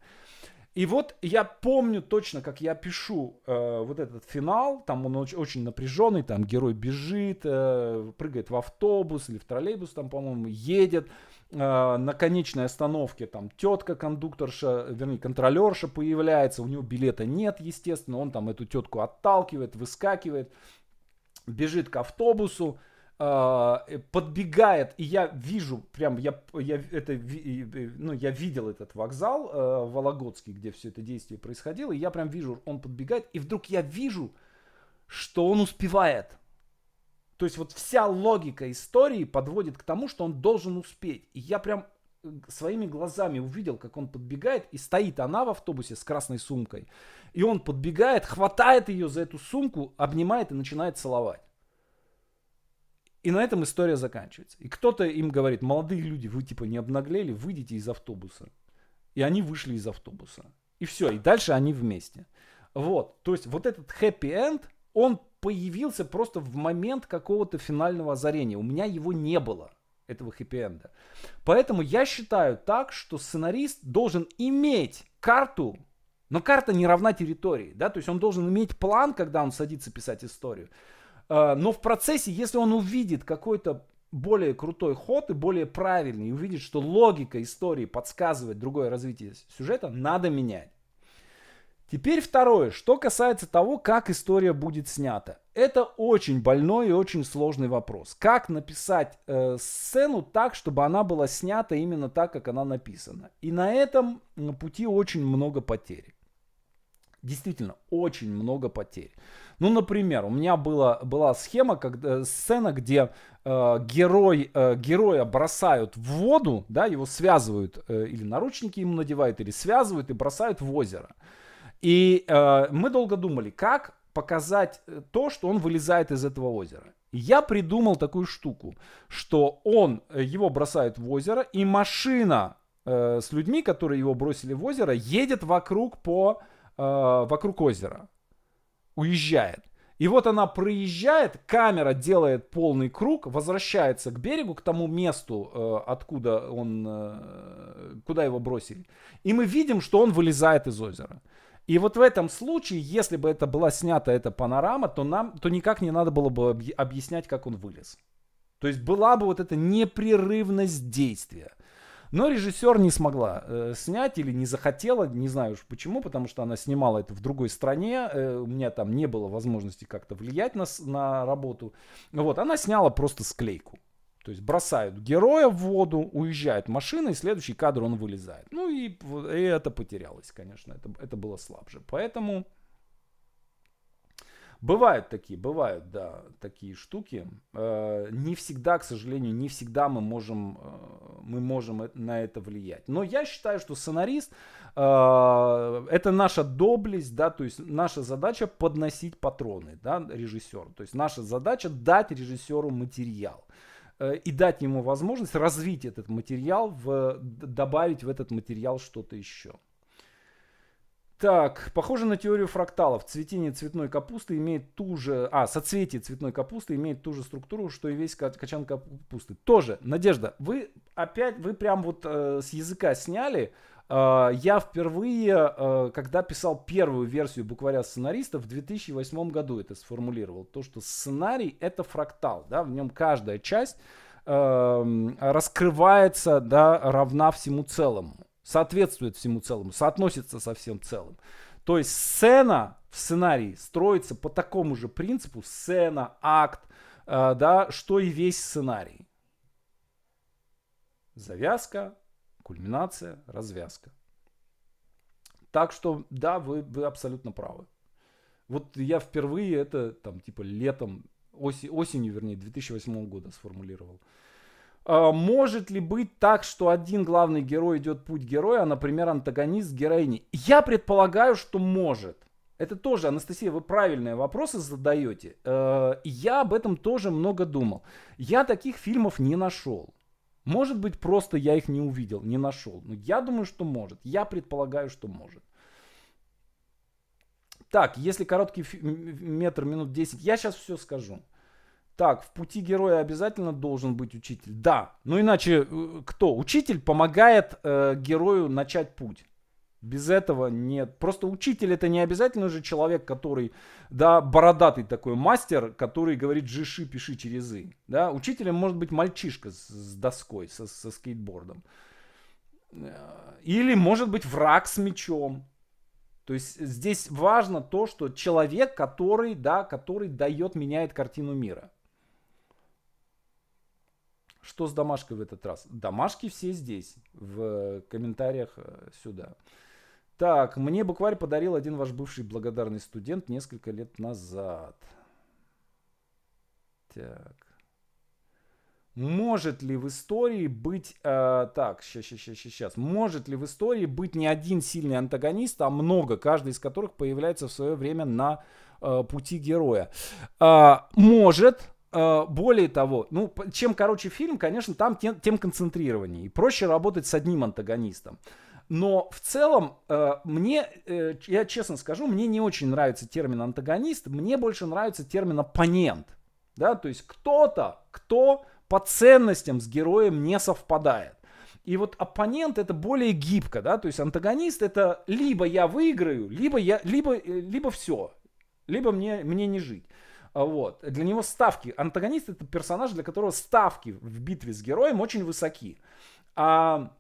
И вот я помню точно, как я пишу э, вот этот финал. Там он очень, очень напряженный, там герой бежит, э, прыгает в автобус или в троллейбус, там, по-моему, едет. Э, на конечной остановке там тетка кондукторша, вернее контролерша появляется, у него билета нет, естественно, он там эту тетку отталкивает, выскакивает, бежит к автобусу, э, подбегает, и я вижу, прям я, я, это, ну, я видел этот вокзал э, Вологодский, где все это действие происходило, и я прям вижу, он подбегает, и вдруг я вижу, что он успевает. То есть вот вся логика истории подводит к тому, что он должен успеть. И я прям э, своими глазами увидел, как он подбегает, и стоит она в автобусе с красной сумкой. И он подбегает, хватает ее за эту сумку, обнимает и начинает целовать. И на этом история заканчивается. И кто-то им говорит, молодые люди, вы типа не обнаглели, выйдите из автобуса. И они вышли из автобуса. И все, и дальше они вместе. Вот, то есть вот этот happy end он появился просто в момент какого-то финального озарения. У меня его не было, этого хэппи-энда. Поэтому я считаю так, что сценарист должен иметь карту, но карта не равна территории, да, то есть он должен иметь план, когда он садится писать историю. Э, но в процессе, если он увидит какой-то более крутой ход и более правильный, и увидит, что логика истории подсказывает другое развитие сюжета, надо менять. Теперь второе, что касается того, как история будет снята. Это очень больной и очень сложный вопрос. Как написать э, сцену так, чтобы она была снята именно так, как она написана. И на этом на пути очень много потерь. Действительно, очень много потерь. Ну, например, у меня была, была схема, когда, э, сцена, где э, герой, э, героя бросают в воду, да, его связывают, э, или наручники ему надевают, или связывают и бросают в озеро. И э, мы долго думали, как показать э, то, что он вылезает из этого озера. Я придумал такую штуку, что он, э, его бросают в озеро, и машина э, с людьми, которые его бросили в озеро, едет вокруг по, э, вокруг озера, уезжает. И вот она проезжает, камера делает полный круг, возвращается к берегу, к тому месту, э, откуда он, куда его бросили. И мы видим, что он вылезает из озера. И вот в этом случае, если бы это была снята эта панорама, то нам то никак не надо было бы объяснять, как он вылез. То есть была бы вот эта непрерывность действия. Но режиссер не смогла э, снять или не захотела, не знаю уж почему, потому что она снимала это в другой стране, э, у меня там не было возможности как-то влиять на, на работу. Вот, она сняла просто склейку. То есть бросают героя в воду, уезжает машина, и следующий кадр он вылезает. Ну и, и это потерялось, конечно, это, это было слабже. Поэтому бывают такие, бывают, да, такие штуки. Э, не всегда, к сожалению, не всегда мы можем, э, мы можем э, на это влиять. Но я считаю, что сценарист это наша доблесть, да, то есть наша задача подносить патроны, да, режиссеру. То есть наша задача дать режиссеру материал. Э, и дать ему возможность развить этот материал, в, добавить в этот материал что-то еще. Так, похоже на теорию фракталов. Цветение цветной капусты имеет ту же... А, соцветие цветной капусты имеет ту же структуру, что и весь качан капусты. Тоже, Надежда, вы опять, вы прям вот э, с языка сняли а, я впервые, а, когда писал первую версию букваря сценаристов в 2008 году это сформулировал. То, что сценарий это фрактал, да, в нем каждая часть эм, раскрывается, да, равна всему целому, соответствует всему целому, соотносится со всем целым. То есть сцена в сценарии строится по такому же принципу, сцена, акт, э, да, что и весь сценарий. Завязка, Кульминация, развязка. Так что, да, вы, вы абсолютно правы. Вот я впервые это там типа летом, оси, осенью, вернее, 2008 года сформулировал. А может ли быть так, что один главный герой идет путь героя, а, например, антагонист героини? Я предполагаю, что может. Это тоже, Анастасия, вы правильные вопросы задаете. Э, я об этом тоже много думал. Я таких фильмов не нашел. Может быть, просто я их не увидел, не нашел. Но я думаю, что может. Я предполагаю, что может. Так, если короткий метр минут 10, я сейчас все скажу. Так, в пути героя обязательно должен быть учитель. Да, ну иначе э, кто? Учитель помогает э, герою начать путь. Без этого нет. Просто учитель это не обязательно же человек, который, да, бородатый такой мастер, который говорит жиши, пиши через и. Да? Учителем может быть мальчишка с доской, со, со скейтбордом. Э, или может быть враг с мечом. То есть здесь важно то, что человек, который, да, который дает, меняет картину мира. Что с домашкой в этот раз? Домашки все здесь, в комментариях э, сюда. Так, мне букварь подарил один ваш бывший благодарный студент несколько лет назад. Так. Может ли в истории быть... Э, так, сейчас, сейчас, сейчас, сейчас. Может ли в истории быть не один сильный антагонист, а много, каждый из которых появляется в свое время на э, пути героя? Э, может, э, более того, ну, чем короче фильм, конечно, там тем, тем концентрированнее. И проще работать с одним антагонистом. Но в целом, э, мне, э, я честно скажу, мне не очень нравится термин антагонист, мне больше нравится термин оппонент. Да, то есть кто-то, кто по ценностям с героем не совпадает. И вот оппонент это более гибко, да, то есть антагонист это либо я выиграю, либо я, либо, э, либо все, либо мне, мне не жить. А вот. Для него ставки. Антагонист это персонаж, для которого ставки в битве с героем очень высоки. А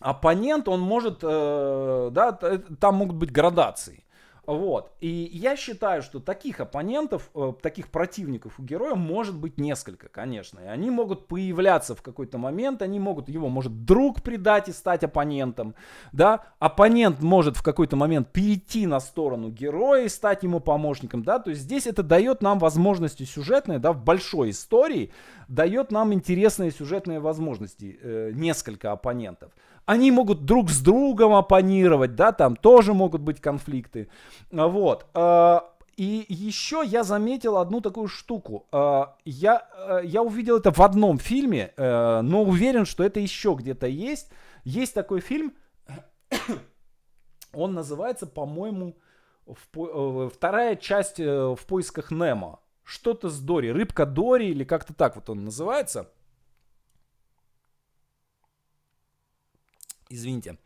оппонент, он может, э, да, э, там могут быть градации. Вот. И я считаю, что таких оппонентов, э, таких противников у героя может быть несколько, конечно. И они могут появляться в какой-то момент, они могут, его может друг предать и стать оппонентом, да. Оппонент может в какой-то момент перейти на сторону героя и стать ему помощником, да. То есть здесь это дает нам возможности сюжетные, да, в большой истории дает нам интересные сюжетные возможности, э, несколько оппонентов они могут друг с другом оппонировать, да, там тоже могут быть конфликты. А, вот. А, и еще я заметил одну такую штуку. А, я, я увидел это в одном фильме, э, но уверен, что это еще где-то есть. Есть такой фильм, [COUGHS] он называется, по-моему, э, вторая часть э, в поисках Немо. Что-то с Дори, рыбка Дори или как-то так вот он называется. Извините.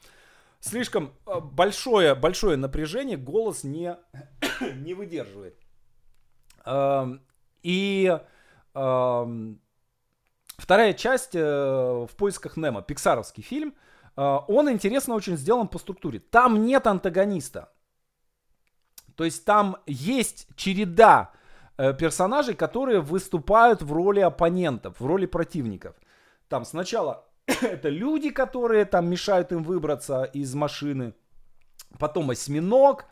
Слишком э, большое, большое напряжение, голос не, [COUGHS] не выдерживает. Эм, и эм, вторая часть э, «В поисках Немо», пиксаровский фильм, э, он интересно очень сделан по структуре. Там нет антагониста. То есть там есть череда персонажей, которые выступают в роли оппонентов, в роли противников. Там сначала это люди, которые там мешают им выбраться из машины, потом осьминог,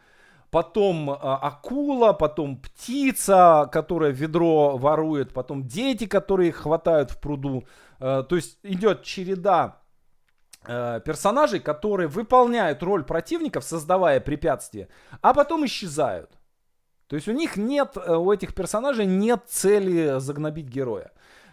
потом а, акула, потом птица, которая ведро ворует, потом дети, которые их хватают в пруду. А, то есть идет череда э, персонажей, которые выполняют роль противников, создавая препятствия, а потом исчезают. То есть у них нет, э, у этих персонажей нет цели загнобить героя.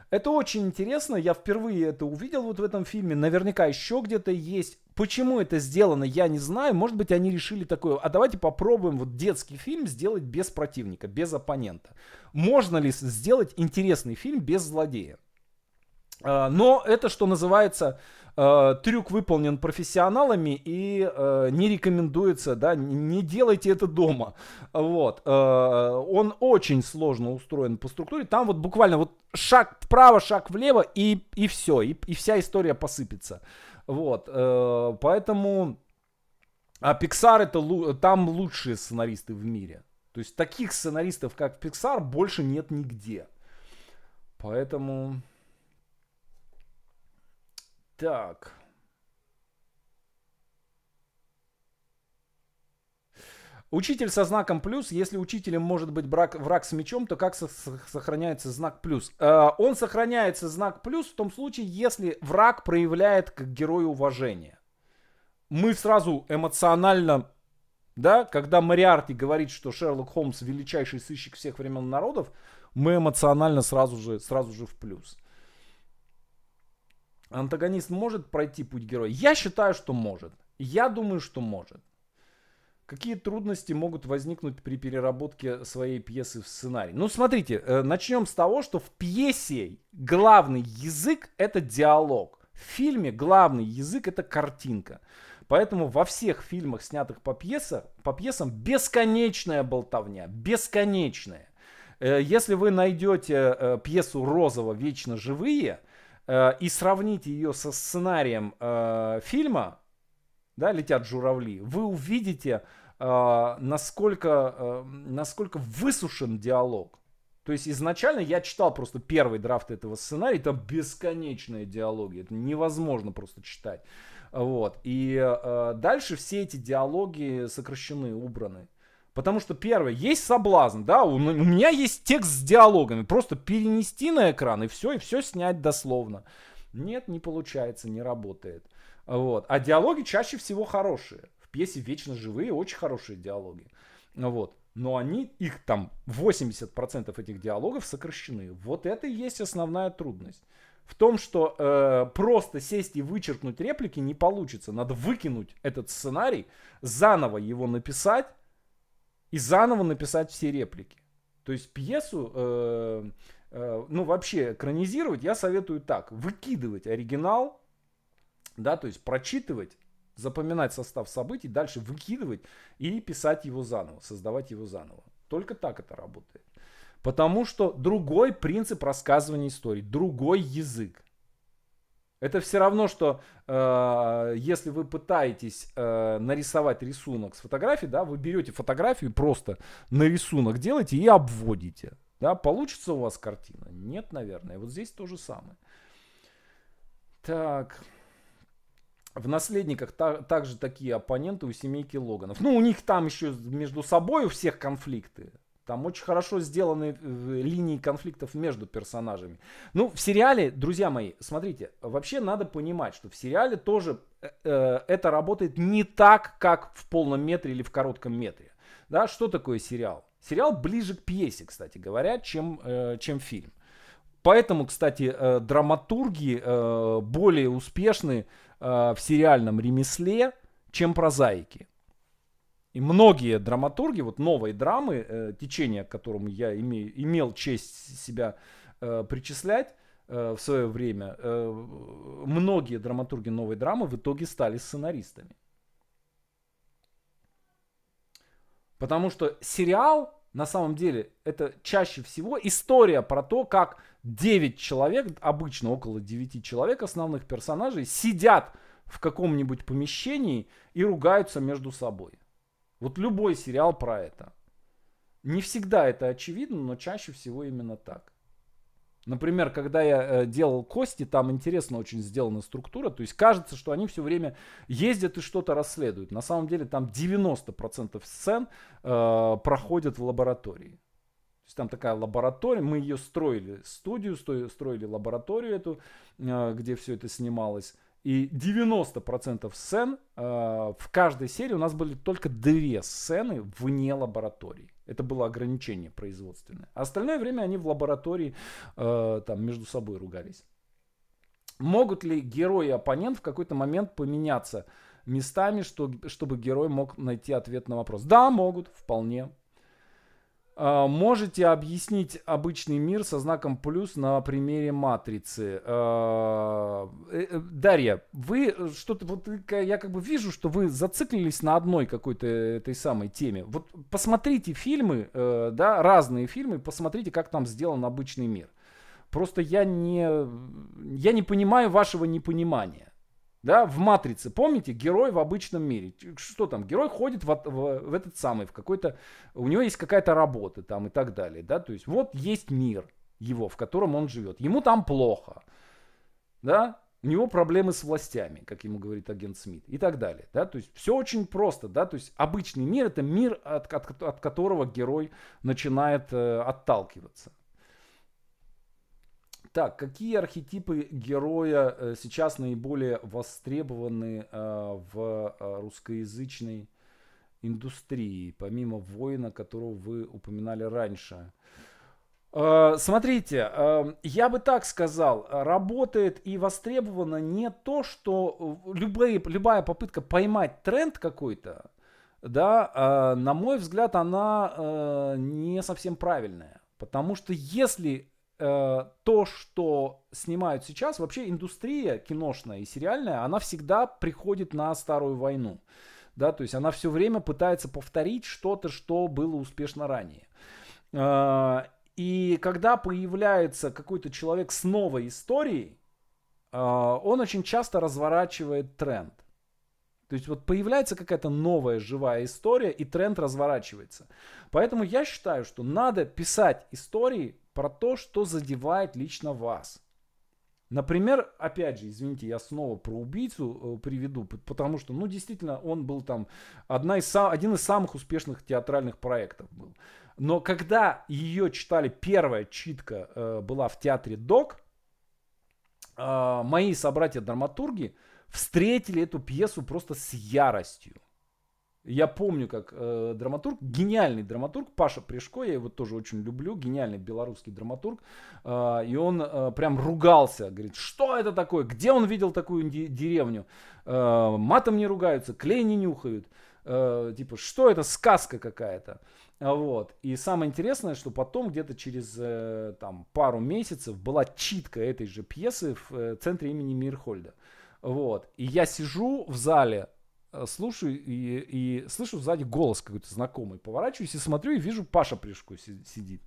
Это очень интересно, я впервые это увидел вот в этом фильме, наверняка еще где-то есть. Почему это сделано, я не знаю, может быть они решили такое, а давайте попробуем вот детский фильм сделать без противника, без оппонента. Можно ли сделать интересный фильм без злодея? А, но это, что называется, Э, трюк выполнен профессионалами и э, не рекомендуется, да, не делайте это дома. Вот. Э, он очень сложно устроен по структуре. Там вот буквально вот шаг вправо, шаг влево и, и все, и, и вся история посыпется. Вот. Э, поэтому... А Pixar это там лучшие сценаристы в мире. То есть таких сценаристов, как Pixar, больше нет нигде. Поэтому... Так. Учитель со знаком плюс, если учителем может быть брак, враг с мечом, то как со сохраняется знак плюс? Э, он сохраняется знак плюс в том случае, если враг проявляет к герою уважение. Мы сразу эмоционально, да, когда Мариарти говорит, что Шерлок Холмс величайший сыщик всех времен народов, мы эмоционально сразу же, сразу же в плюс антагонист может пройти путь героя? Я считаю, что может. Я думаю, что может. Какие трудности могут возникнуть при переработке своей пьесы в сценарий? Ну, смотрите, э, начнем с того, что в пьесе главный язык – это диалог. В фильме главный язык – это картинка. Поэтому во всех фильмах, снятых по, пьеса, по пьесам, бесконечная болтовня. Бесконечная. Э, если вы найдете э, пьесу «Розово. Вечно живые», Э, и сравните ее со сценарием э, фильма, да, летят журавли, вы увидите, э, насколько, э, насколько высушен диалог. То есть изначально я читал просто первый драфт этого сценария, там бесконечные диалоги, это невозможно просто читать. Вот. И э, дальше все эти диалоги сокращены, убраны. Потому что, первое, есть соблазн, да, у, у меня есть текст с диалогами, просто перенести на экран и все, и все снять дословно. Нет, не получается, не работает. Вот. А диалоги чаще всего хорошие. В пьесе вечно живые, очень хорошие диалоги. Вот. Но они, их там 80% этих диалогов сокращены. Вот это и есть основная трудность. В том, что э, просто сесть и вычеркнуть реплики не получится. Надо выкинуть этот сценарий, заново его написать и заново написать все реплики. То есть пьесу, э, э, ну вообще экранизировать я советую так. Выкидывать оригинал, да, то есть прочитывать, запоминать состав событий, дальше выкидывать и писать его заново, создавать его заново. Только так это работает. Потому что другой принцип рассказывания истории, другой язык. Это все равно, что э, если вы пытаетесь э, нарисовать рисунок с фотографии, да, вы берете фотографию просто на рисунок делаете и обводите. Да, получится у вас картина? Нет, наверное. Вот здесь то же самое. Так. В наследниках та, также такие оппоненты у семейки Логанов. Ну, у них там еще между собой у всех конфликты. Там очень хорошо сделаны э, линии конфликтов между персонажами. Ну, в сериале, друзья мои, смотрите, вообще надо понимать, что в сериале тоже э, э, это работает не так, как в полном метре или в коротком метре. Да, что такое сериал? Сериал ближе к пьесе, кстати говоря, чем, э, чем фильм. Поэтому, кстати, э, драматурги э, более успешны э, в сериальном ремесле, чем прозаики. И многие драматурги, вот новой драмы, э, течение, к которому я имею, имел честь себя э, причислять э, в свое время, э, многие драматурги новой драмы в итоге стали сценаристами. Потому что сериал, на самом деле, это чаще всего история про то, как 9 человек, обычно около 9 человек основных персонажей, сидят в каком-нибудь помещении и ругаются между собой. Вот любой сериал про это. Не всегда это очевидно, но чаще всего именно так. Например, когда я э, делал кости, там интересно очень сделана структура. То есть кажется, что они все время ездят и что-то расследуют. На самом деле там 90% сцен э, проходят в лаборатории. То есть там такая лаборатория, мы ее строили, студию строили лабораторию эту, э, где все это снималось. И 90% сцен э, в каждой серии у нас были только две сцены вне лаборатории. Это было ограничение производственное. остальное время они в лаборатории э, там между собой ругались. Могут ли герой и оппонент в какой-то момент поменяться местами, что, чтобы герой мог найти ответ на вопрос? Да, могут, вполне а, можете объяснить обычный мир со знаком плюс на примере матрицы. А, э, э, Дарья, вы э, что-то, вот я как бы вижу, что вы зациклились на одной какой-то этой самой теме. Вот посмотрите фильмы, да, разные фильмы, посмотрите, как там сделан обычный мир. Просто я не, я не понимаю вашего непонимания. Да, в «Матрице», помните, герой в обычном мире. Что там, герой ходит в, в, в этот самый, в какой-то... У него есть какая-то работа там и так далее, да. То есть вот есть мир его, в котором он живет. Ему там плохо, да. У него проблемы с властями, как ему говорит агент Смит, и так далее. Да? То есть все очень просто. Да? То есть обычный мир – это мир, от, от, от которого герой начинает э, отталкиваться. Так, какие архетипы героя э, сейчас наиболее востребованы э, в э, русскоязычной индустрии, помимо воина, которого вы упоминали раньше? Смотрите, я бы так сказал, работает и востребовано не то, что любые, любая попытка поймать тренд какой-то, да, а, на мой взгляд, она не совсем правильная. Потому что если Э, то, что снимают сейчас, вообще индустрия киношная и сериальная, она всегда приходит на старую войну. Да, то есть она все время пытается повторить что-то, что было успешно ранее. Э, и когда появляется какой-то человек с новой историей, э, он очень часто разворачивает тренд. То есть вот появляется какая-то новая живая история, и тренд разворачивается. Поэтому я считаю, что надо писать истории про то, что задевает лично вас. Например, опять же, извините, я снова про убийцу э, приведу, потому что, ну, действительно, он был там одна из, один из самых успешных театральных проектов был. Но когда ее читали, первая читка э, была в театре Док, э, мои собратья-драматурги встретили эту пьесу просто с яростью. Я помню, как э, драматург, гениальный драматург, Паша Пришко, я его тоже очень люблю, гениальный белорусский драматург, э, и он э, прям ругался, говорит, что это такое, где он видел такую деревню, э, матом не ругаются, клей не нюхают, э, типа, что это, сказка какая-то. А вот. И самое интересное, что потом где-то через э, там, пару месяцев была читка этой же пьесы в э, центре имени Мирхольда. Вот. И я сижу в зале, Э, слушаю и, и слышу сзади голос какой-то знакомый. Поворачиваюсь и смотрю, и вижу, Паша Пришко сидит.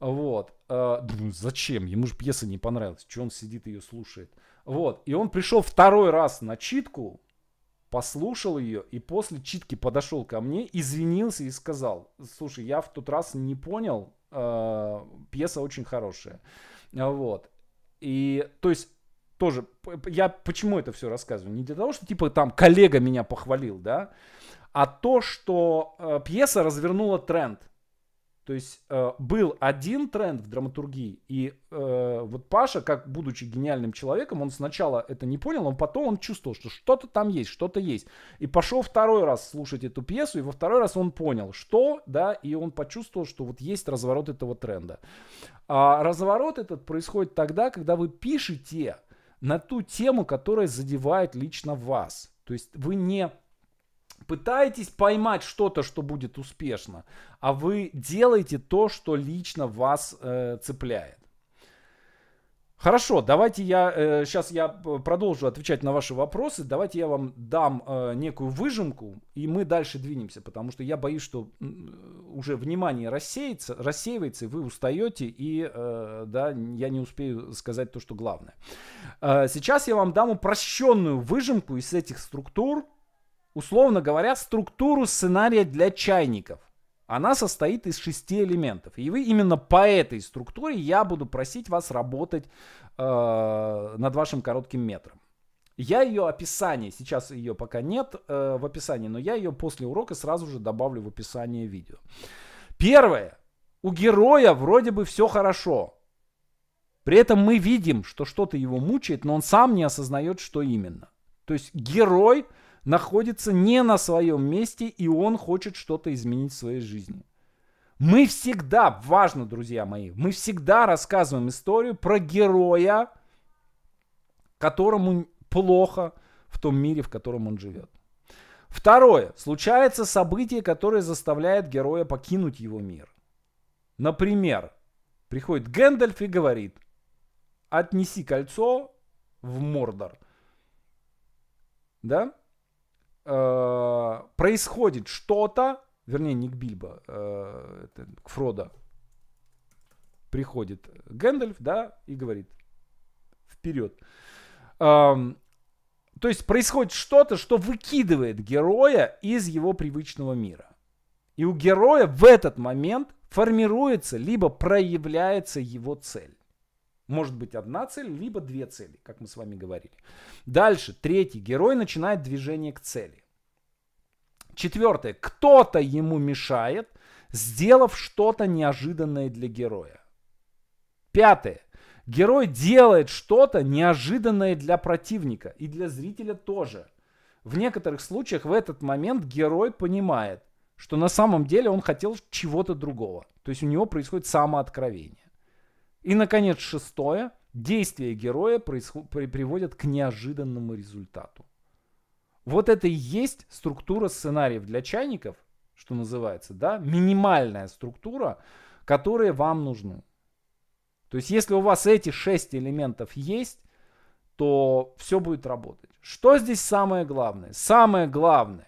Вот. Э, думаю, зачем? Ему же пьеса не понравилась. Че он сидит и ее слушает? Вот. И он пришел второй раз на читку, послушал ее, и после читки подошел ко мне, извинился и сказал, слушай, я в тот раз не понял, э, пьеса очень хорошая. Вот. И, то есть, тоже, я почему это все рассказываю? Не для того, что типа там коллега меня похвалил, да, а то, что э, пьеса развернула тренд. То есть э, был один тренд в драматургии, и э, вот Паша, как будучи гениальным человеком, он сначала это не понял, он потом он чувствовал, что что-то там есть, что-то есть, и пошел второй раз слушать эту пьесу, и во второй раз он понял, что, да, и он почувствовал, что вот есть разворот этого тренда. А разворот этот происходит тогда, когда вы пишете на ту тему, которая задевает лично вас. То есть вы не пытаетесь поймать что-то, что будет успешно, а вы делаете то, что лично вас э, цепляет. Хорошо, давайте я э, сейчас я э, продолжу отвечать на ваши вопросы. Давайте я вам дам э, некую выжимку, и мы дальше двинемся, потому что я боюсь, что э, уже внимание рассеется, рассеивается, и вы устаете, и э, да, я не успею сказать то, что главное. Э, сейчас я вам дам упрощенную выжимку из этих структур, условно говоря, структуру сценария для чайников она состоит из шести элементов. И вы именно по этой структуре я буду просить вас работать э, над вашим коротким метром. Я ее описание, сейчас ее пока нет э, в описании, но я ее после урока сразу же добавлю в описание видео. Первое. У героя вроде бы все хорошо. При этом мы видим, что что-то его мучает, но он сам не осознает, что именно. То есть герой находится не на своем месте, и он хочет что-то изменить в своей жизни. Мы всегда, важно, друзья мои, мы всегда рассказываем историю про героя, которому плохо в том мире, в котором он живет. Второе. Случается событие, которое заставляет героя покинуть его мир. Например, приходит Гэндальф и говорит, отнеси кольцо в Мордор. Да? э, происходит что-то, вернее, не к Бильбо, э, это, к Фродо приходит Гэндальф, да, и говорит, вперед. Эм, то есть происходит что-то, что выкидывает героя из его привычного мира. И у героя в этот момент формируется, либо проявляется его цель. Может быть одна цель, либо две цели, как мы с вами говорили. Дальше, третий герой начинает движение к цели. Четвертое, кто-то ему мешает, сделав что-то неожиданное для героя. Пятое, герой делает что-то неожиданное для противника и для зрителя тоже. В некоторых случаях в этот момент герой понимает, что на самом деле он хотел чего-то другого. То есть у него происходит самооткровение. И, наконец, шестое. Действия героя происход- при- приводят к неожиданному результату. Вот это и есть структура сценариев для чайников, что называется, да, минимальная структура, которая вам нужна. То есть, если у вас эти шесть элементов есть, то все будет работать. Что здесь самое главное? Самое главное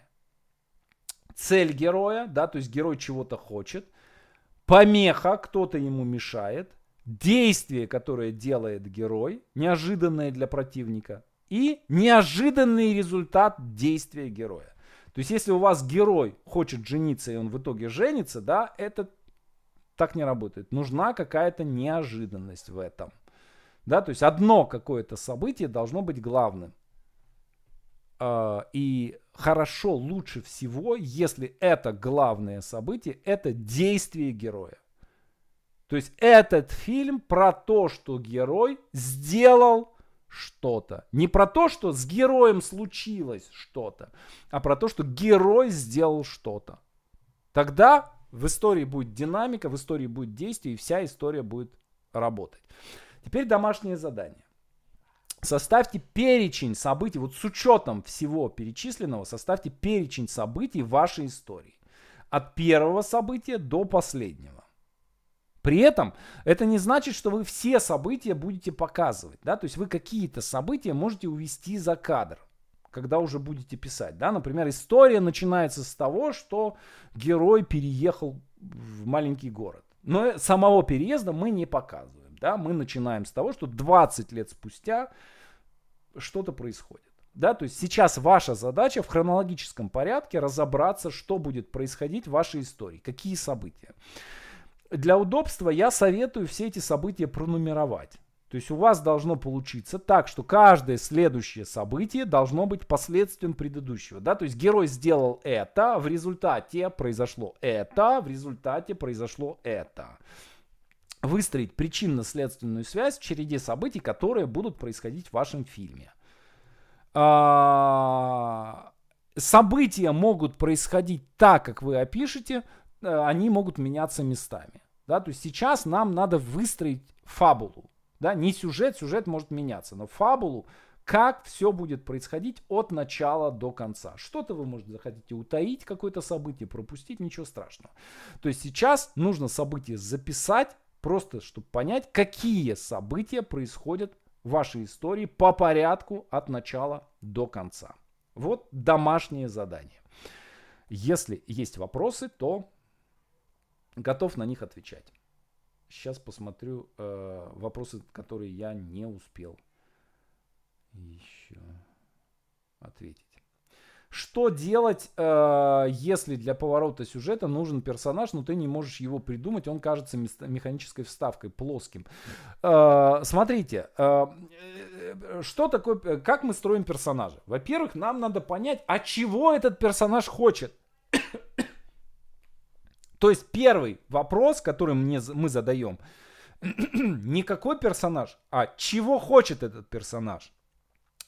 цель героя, да, то есть герой чего-то хочет, помеха, кто-то ему мешает, действие, которое делает герой, неожиданное для противника, и неожиданный результат действия героя. То есть, если у вас герой хочет жениться, и он в итоге женится, да, это так не работает. Нужна какая-то неожиданность в этом. Да, то есть одно какое-то событие должно быть главным. А, и хорошо, лучше всего, если это главное событие, это действие героя. То есть этот фильм про то, что герой сделал что-то. Не про то, что с героем случилось что-то, а про то, что герой сделал что-то. Тогда в истории будет динамика, в истории будет действие, и вся история будет работать. Теперь домашнее задание. Составьте перечень событий, вот с учетом всего перечисленного, составьте перечень событий вашей истории. От первого события до последнего. При этом это не значит, что вы все события будете показывать, да, то есть вы какие-то события можете увести за кадр, когда уже будете писать, да, например, история начинается с того, что герой переехал в маленький город, но самого переезда мы не показываем, да, мы начинаем с того, что 20 лет спустя что-то происходит. Да, то есть сейчас ваша задача в хронологическом порядке разобраться, что будет происходить в вашей истории, какие события для удобства я советую все эти события пронумеровать. То есть у вас должно получиться так, что каждое следующее событие должно быть последствием предыдущего. Да? То есть герой сделал это, в результате произошло это, в результате произошло это. Выстроить причинно-следственную связь в череде событий, которые будут происходить в вашем фильме. А, события могут происходить так, как вы опишете, Э, они могут меняться местами. Да? То есть сейчас нам надо выстроить фабулу. Да? Не сюжет, сюжет может меняться, но фабулу, как все будет происходить от начала до конца. Что-то вы, может, захотите утаить, какое-то событие пропустить, ничего страшного. То есть сейчас нужно событие записать, просто чтобы понять, какие события происходят в вашей истории по порядку от начала до конца. Вот домашнее задание. Если есть вопросы, то готов на них отвечать. Сейчас посмотрю э, вопросы, которые я не успел еще ответить. Что делать, э, если для поворота сюжета нужен персонаж, но ты не можешь его придумать, он кажется механической вставкой, плоским. Э, смотрите, э, э что такое, э, как мы строим персонажа? Во-первых, нам надо понять, а чего этот персонаж хочет. То есть первый вопрос, который мне, мы задаем, [CLEARS THROAT] не какой персонаж, а чего хочет этот персонаж.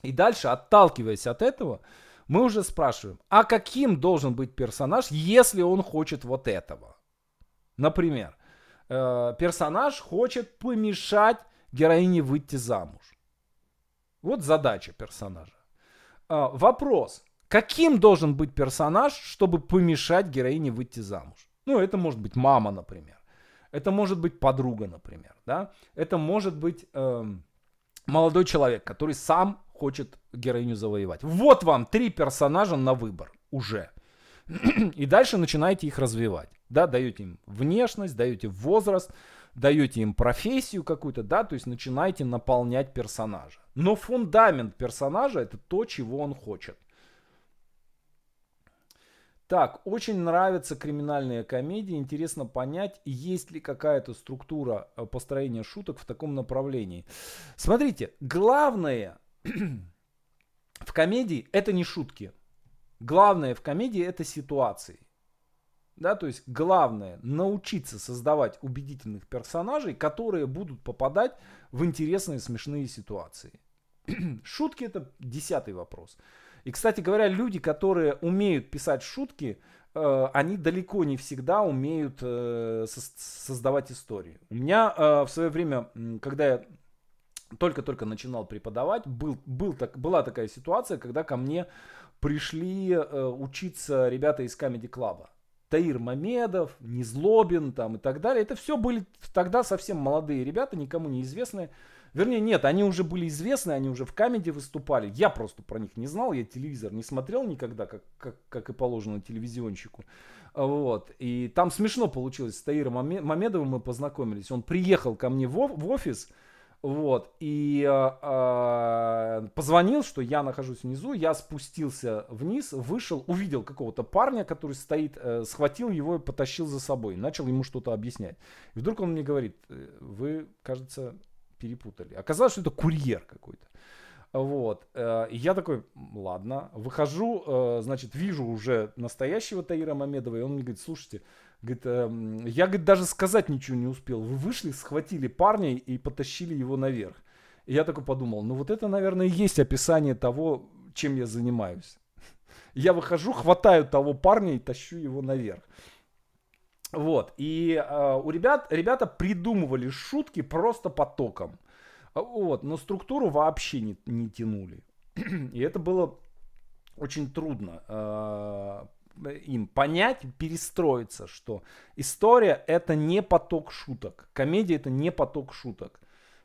И дальше, отталкиваясь от этого, мы уже спрашиваем, а каким должен быть персонаж, если он хочет вот этого? Например, э, персонаж хочет помешать героине выйти замуж. Вот задача персонажа. Э, вопрос, каким должен быть персонаж, чтобы помешать героине выйти замуж? Ну, это может быть мама, например. Это может быть подруга, например. Да? Это может быть э, молодой человек, который сам хочет героиню завоевать. Вот вам три персонажа на выбор уже. И дальше начинаете их развивать. Да, даете им внешность, даете возраст, даете им профессию какую-то, да, то есть начинаете наполнять персонажа. Но фундамент персонажа это то, чего он хочет. Так, очень нравятся криминальные комедии. Интересно понять, есть ли какая-то структура э, построения шуток в таком направлении. Смотрите, главное [CLEARS THROAT] в комедии это не шутки. Главное в комедии это ситуации. Да, то есть главное научиться создавать убедительных персонажей, которые будут попадать в интересные смешные ситуации. [CLEARS THROAT] Шутки это десятый вопрос. И, кстати говоря, люди, которые умеют писать шутки, э, они далеко не всегда умеют э, создавать истории. У меня э, в свое время, когда я только-только начинал преподавать, был, был так, была такая ситуация, когда ко мне пришли учиться ребята из Comedy Club. Таир Мамедов, Незлобин там и так далее. Это все были тогда совсем молодые ребята, никому не известные. Вернее, нет, они уже были известны, они уже в камеди выступали. Я просто про них не знал, я телевизор не смотрел никогда, как, как, как и положено телевизионщику. Вот. И там смешно получилось. С Таиром Мамедовым мы познакомились. Он приехал ко мне в, в офис, вот, и э, позвонил, что я нахожусь внизу, я спустился вниз, вышел, увидел какого-то парня, который стоит, э, схватил его и потащил за собой, начал ему что-то объяснять. И вдруг он мне говорит, «Э, вы, кажется, перепутали. Оказалось, что это курьер какой-то. Вот. Э, и я такой, ладно, выхожу, э, значит, вижу уже настоящего Таира Мамедова, и он мне говорит, слушайте, говорит, э, я, говорит, даже сказать ничего не успел. Вы вышли, схватили парня и потащили его наверх. И я такой подумал, ну вот это, наверное, и есть описание того, чем я занимаюсь. [LAUGHS] Я выхожу, хватаю того парня и тащу его наверх. Вот. И э, у ребят, ребята придумывали шутки просто потоком. А, вот. Но структуру вообще не, не тянули. [CLEARS THROAT] И это было очень трудно э, им понять, перестроиться, что история это не поток шуток. Комедия это не поток шуток.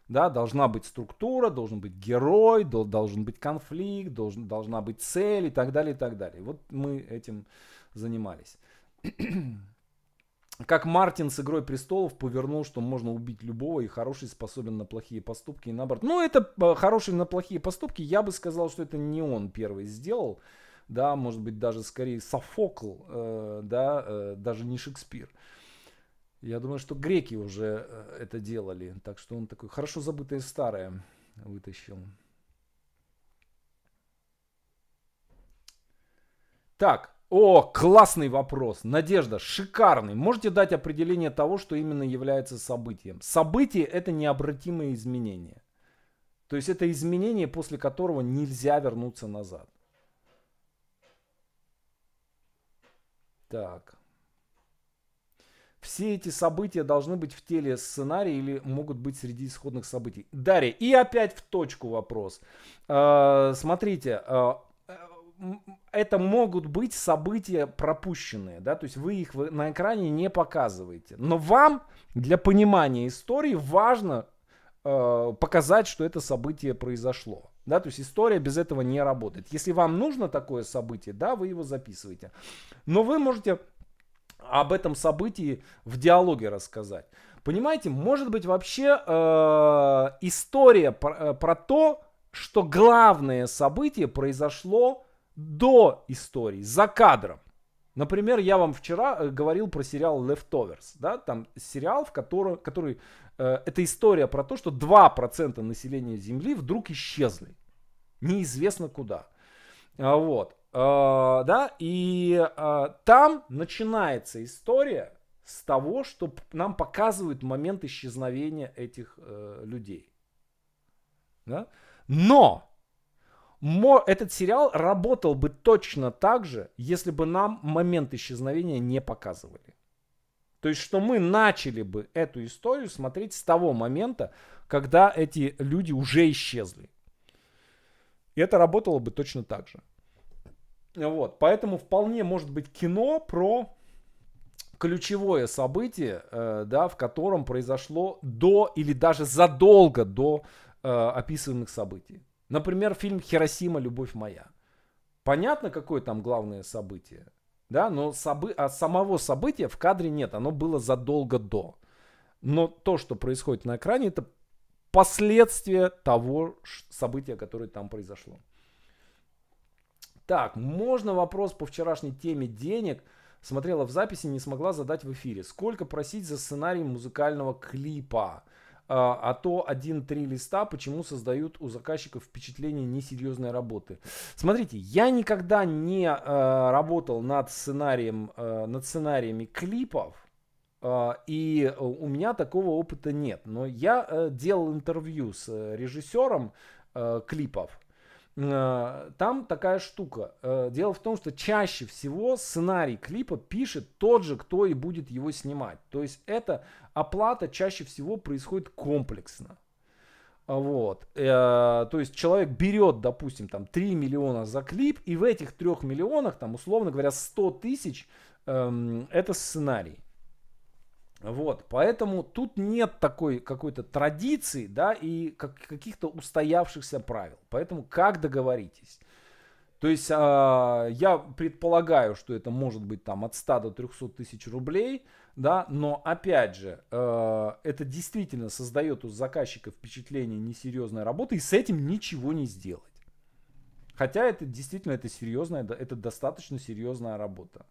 Да, должна быть структура, должен быть герой, должен быть конфликт, должен, должна быть цель и так далее, и так далее. Вот мы этим занимались. [CLEARS THROAT] как Мартин с «Игрой престолов» повернул, что можно убить любого, и хороший способен на плохие поступки, и наоборот. Ну, это э, хороший на плохие поступки, я бы сказал, что это не он первый сделал, да, может быть, даже скорее Софокл, э, да, э, даже не Шекспир. Я думаю, что греки уже э, это делали, так что он такой хорошо забытое старое вытащил. Так, о, классный вопрос. Надежда, шикарный. Можете дать определение того, что именно является событием? Событие – это необратимые изменения. То есть это изменение, после которого нельзя вернуться назад. Так. Все эти события должны быть в теле сценария или могут быть среди исходных событий. Дарья, и опять в точку вопрос. Э, смотрите, э, это могут быть события пропущенные, да, то есть вы их на экране не показываете. Но вам для понимания истории важно э, показать, что это событие произошло. Да, то есть история без этого не работает. Если вам нужно такое событие, да, вы его записываете. Но вы можете об этом событии в диалоге рассказать. Понимаете, может быть вообще э, история про, э, про то, что главное событие произошло до истории, за кадром. Например, я вам вчера э, говорил про сериал Leftovers, да, там сериал, в котором, который, э, это история про то, что 2% населения Земли вдруг исчезли, неизвестно куда, а, вот, э, да, и э, там начинается история с того, что нам показывают момент исчезновения этих э, людей, да, но этот сериал работал бы точно так же, если бы нам момент исчезновения не показывали. То есть, что мы начали бы эту историю смотреть с того момента, когда эти люди уже исчезли. И это работало бы точно так же. Вот, поэтому вполне может быть кино про ключевое событие, э, да, в котором произошло до или даже задолго до э, описываемых событий. Например, фильм «Хиросима. Любовь моя». Понятно, какое там главное событие, да, но собы... а самого события в кадре нет, оно было задолго до. Но то, что происходит на экране, это последствия того события, которое там произошло. Так, можно вопрос по вчерашней теме денег? Смотрела в записи, не смогла задать в эфире. Сколько просить за сценарий музыкального клипа? А, а то 1-3 листа, почему создают у заказчиков впечатление несерьезной работы. Смотрите, я никогда не э, работал над, сценарием, э, над сценариями клипов, э, и э, у меня такого опыта нет. Но я э, делал интервью с э, режиссером э, клипов, Э, там такая штука. Э, дело в том, что чаще всего сценарий клипа пишет тот же, кто и будет его снимать. То есть эта оплата чаще всего происходит комплексно. А вот. Э, то есть человек берет, допустим, там 3 миллиона за клип, и в этих 3 миллионах, там, условно говоря, 100 тысяч эм, это сценарий. Вот, поэтому тут нет такой какой-то традиции, да, и как, каких-то устоявшихся правил. Поэтому как договоритесь? То есть э, я предполагаю, что это может быть там от 100 до 300 тысяч рублей, да, но опять же, э, это действительно создает у заказчика впечатление несерьезной работы, и с этим ничего не сделать. Хотя это действительно это серьезная, это достаточно серьезная работа.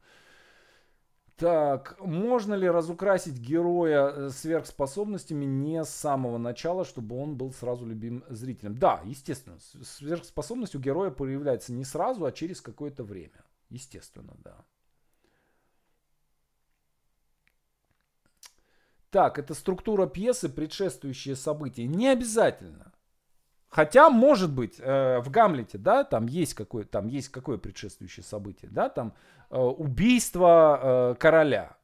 Так, можно ли разукрасить героя э, сверхспособностями не с самого начала, чтобы он был сразу любим зрителем? Да, естественно, сверхспособность у героя появляется не сразу, а через какое-то время. Естественно, да. Так, это структура пьесы, предшествующие события. Не обязательно. Хотя, может быть, э, в Гамлете, да, там есть какое, там есть какое предшествующее событие, да, там э, убийство э, короля,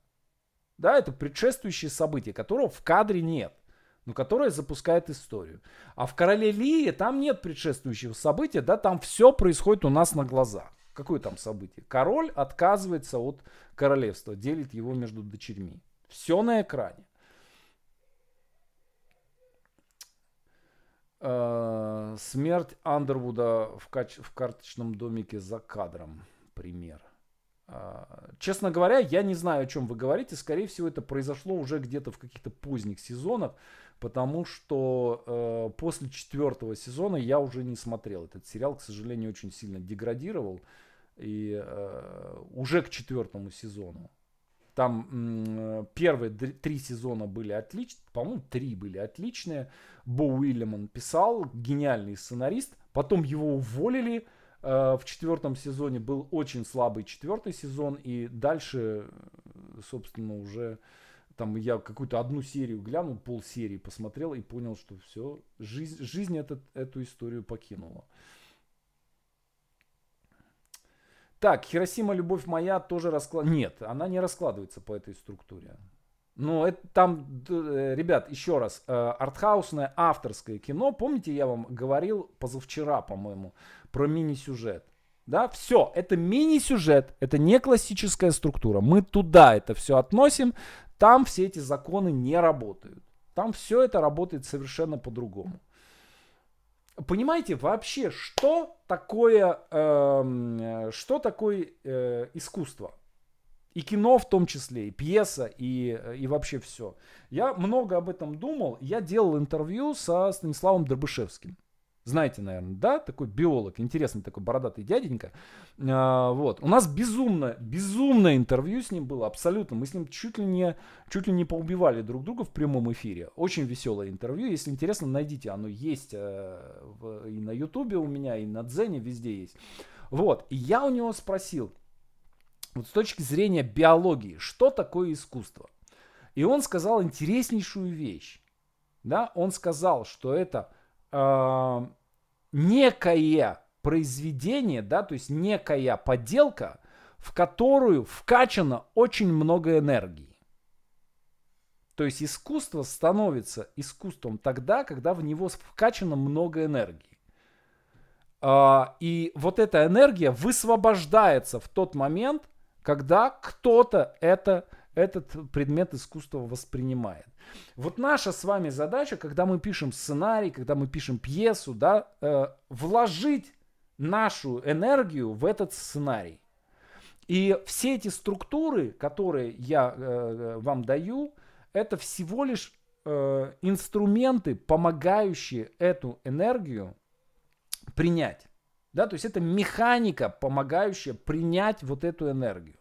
да, это предшествующее событие, которого в кадре нет, но которое запускает историю. А в Короле Лии там нет предшествующего события, да, там все происходит у нас на глазах. Какое там событие? Король отказывается от королевства, делит его между дочерьми. Все на экране. Э, смерть Андервуда в, кач- в карточном домике за кадром. Пример. Э, честно говоря, я не знаю, о чем вы говорите. Скорее всего, это произошло уже где-то в каких-то поздних сезонах, потому что э, после четвертого сезона я уже не смотрел. Этот сериал, к сожалению, очень сильно деградировал. И э, уже к четвертому сезону. Там первые три сезона были отличные, по-моему, три были отличные. Бо Уильямон писал, гениальный сценарист. Потом его уволили. Э, в четвертом сезоне был очень слабый четвертый сезон. И дальше, э, собственно, уже там я какую-то одну серию глянул, полсерии посмотрел и понял, что все, жизнь, жизнь этот, эту историю покинула. Так, Хиросима, любовь моя тоже расклад... Нет, она не раскладывается по этой структуре. Но ну, это там, э, ребят, еще раз, э, артхаусное авторское кино. Помните, я вам говорил позавчера, по-моему, про мини-сюжет. Да, все, это мини-сюжет, это не классическая структура. Мы туда это все относим, там все эти законы не работают. Там все это работает совершенно по-другому понимаете вообще, что такое, эм, э, что такое э, искусство? И кино в том числе, и пьеса, и, э, и вообще все. Я много об этом думал. Я делал интервью со Станиславом Дробышевским. Знаете, наверное, да? Такой биолог, интересный такой бородатый дяденька. А, вот. У нас безумно, безумное интервью с ним было, абсолютно. Мы с ним чуть ли не, чуть ли не поубивали друг друга в прямом эфире. Очень веселое интервью. Если интересно, найдите. Оно есть э, в, и на Ютубе у меня, и на Дзене, везде есть. Вот. И я у него спросил, вот с точки зрения биологии, что такое искусство? И он сказал интереснейшую вещь. Да, он сказал, что это а, некое произведение, да, то есть некая подделка, в которую вкачано очень много энергии. То есть искусство становится искусством тогда, когда в него вкачано много энергии. А, и вот эта энергия высвобождается в тот момент, когда кто-то это этот предмет искусства воспринимает. Вот наша с вами задача, когда мы пишем сценарий, когда мы пишем пьесу, да, э, вложить нашу энергию в этот сценарий. И все эти структуры, которые я э, э вам даю, это всего лишь э, инструменты, помогающие эту энергию принять. Да, то есть это механика, помогающая принять вот эту энергию.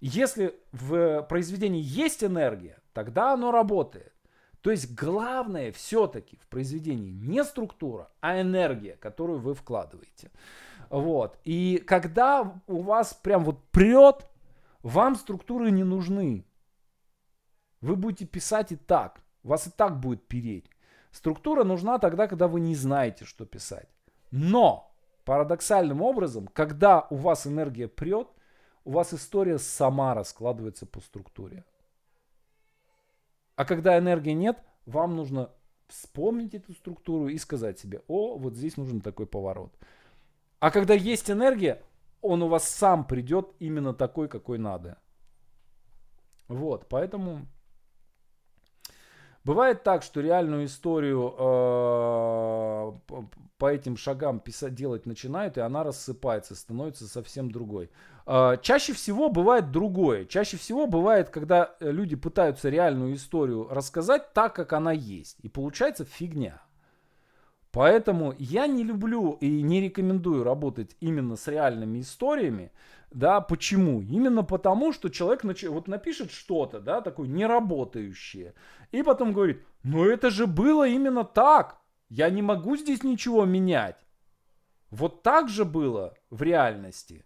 Если в произведении есть энергия, тогда оно работает. То есть главное все-таки в произведении не структура, а энергия, которую вы вкладываете. Вот. И когда у вас прям вот прет, вам структуры не нужны. Вы будете писать и так. Вас и так будет переть. Структура нужна тогда, когда вы не знаете, что писать. Но парадоксальным образом, когда у вас энергия прет, у вас история сама раскладывается по структуре. А когда энергии нет, вам нужно вспомнить эту структуру и сказать себе, о, вот здесь нужен такой поворот. А когда есть энергия, он у вас сам придет именно такой, какой надо. Вот, поэтому Бывает так, что реальную историю э, по этим шагам писать, делать начинают, и она рассыпается, становится совсем другой. Э, чаще всего бывает другое. Чаще всего бывает, когда э, люди пытаются реальную историю рассказать так, как она есть. И получается фигня. Поэтому я не люблю и не рекомендую работать именно с реальными историями. Да, почему? Именно потому, что человек нач... вот напишет что-то, да, такое неработающее, и потом говорит, ну это же было именно так, я не могу здесь ничего менять. Вот так же было в реальности.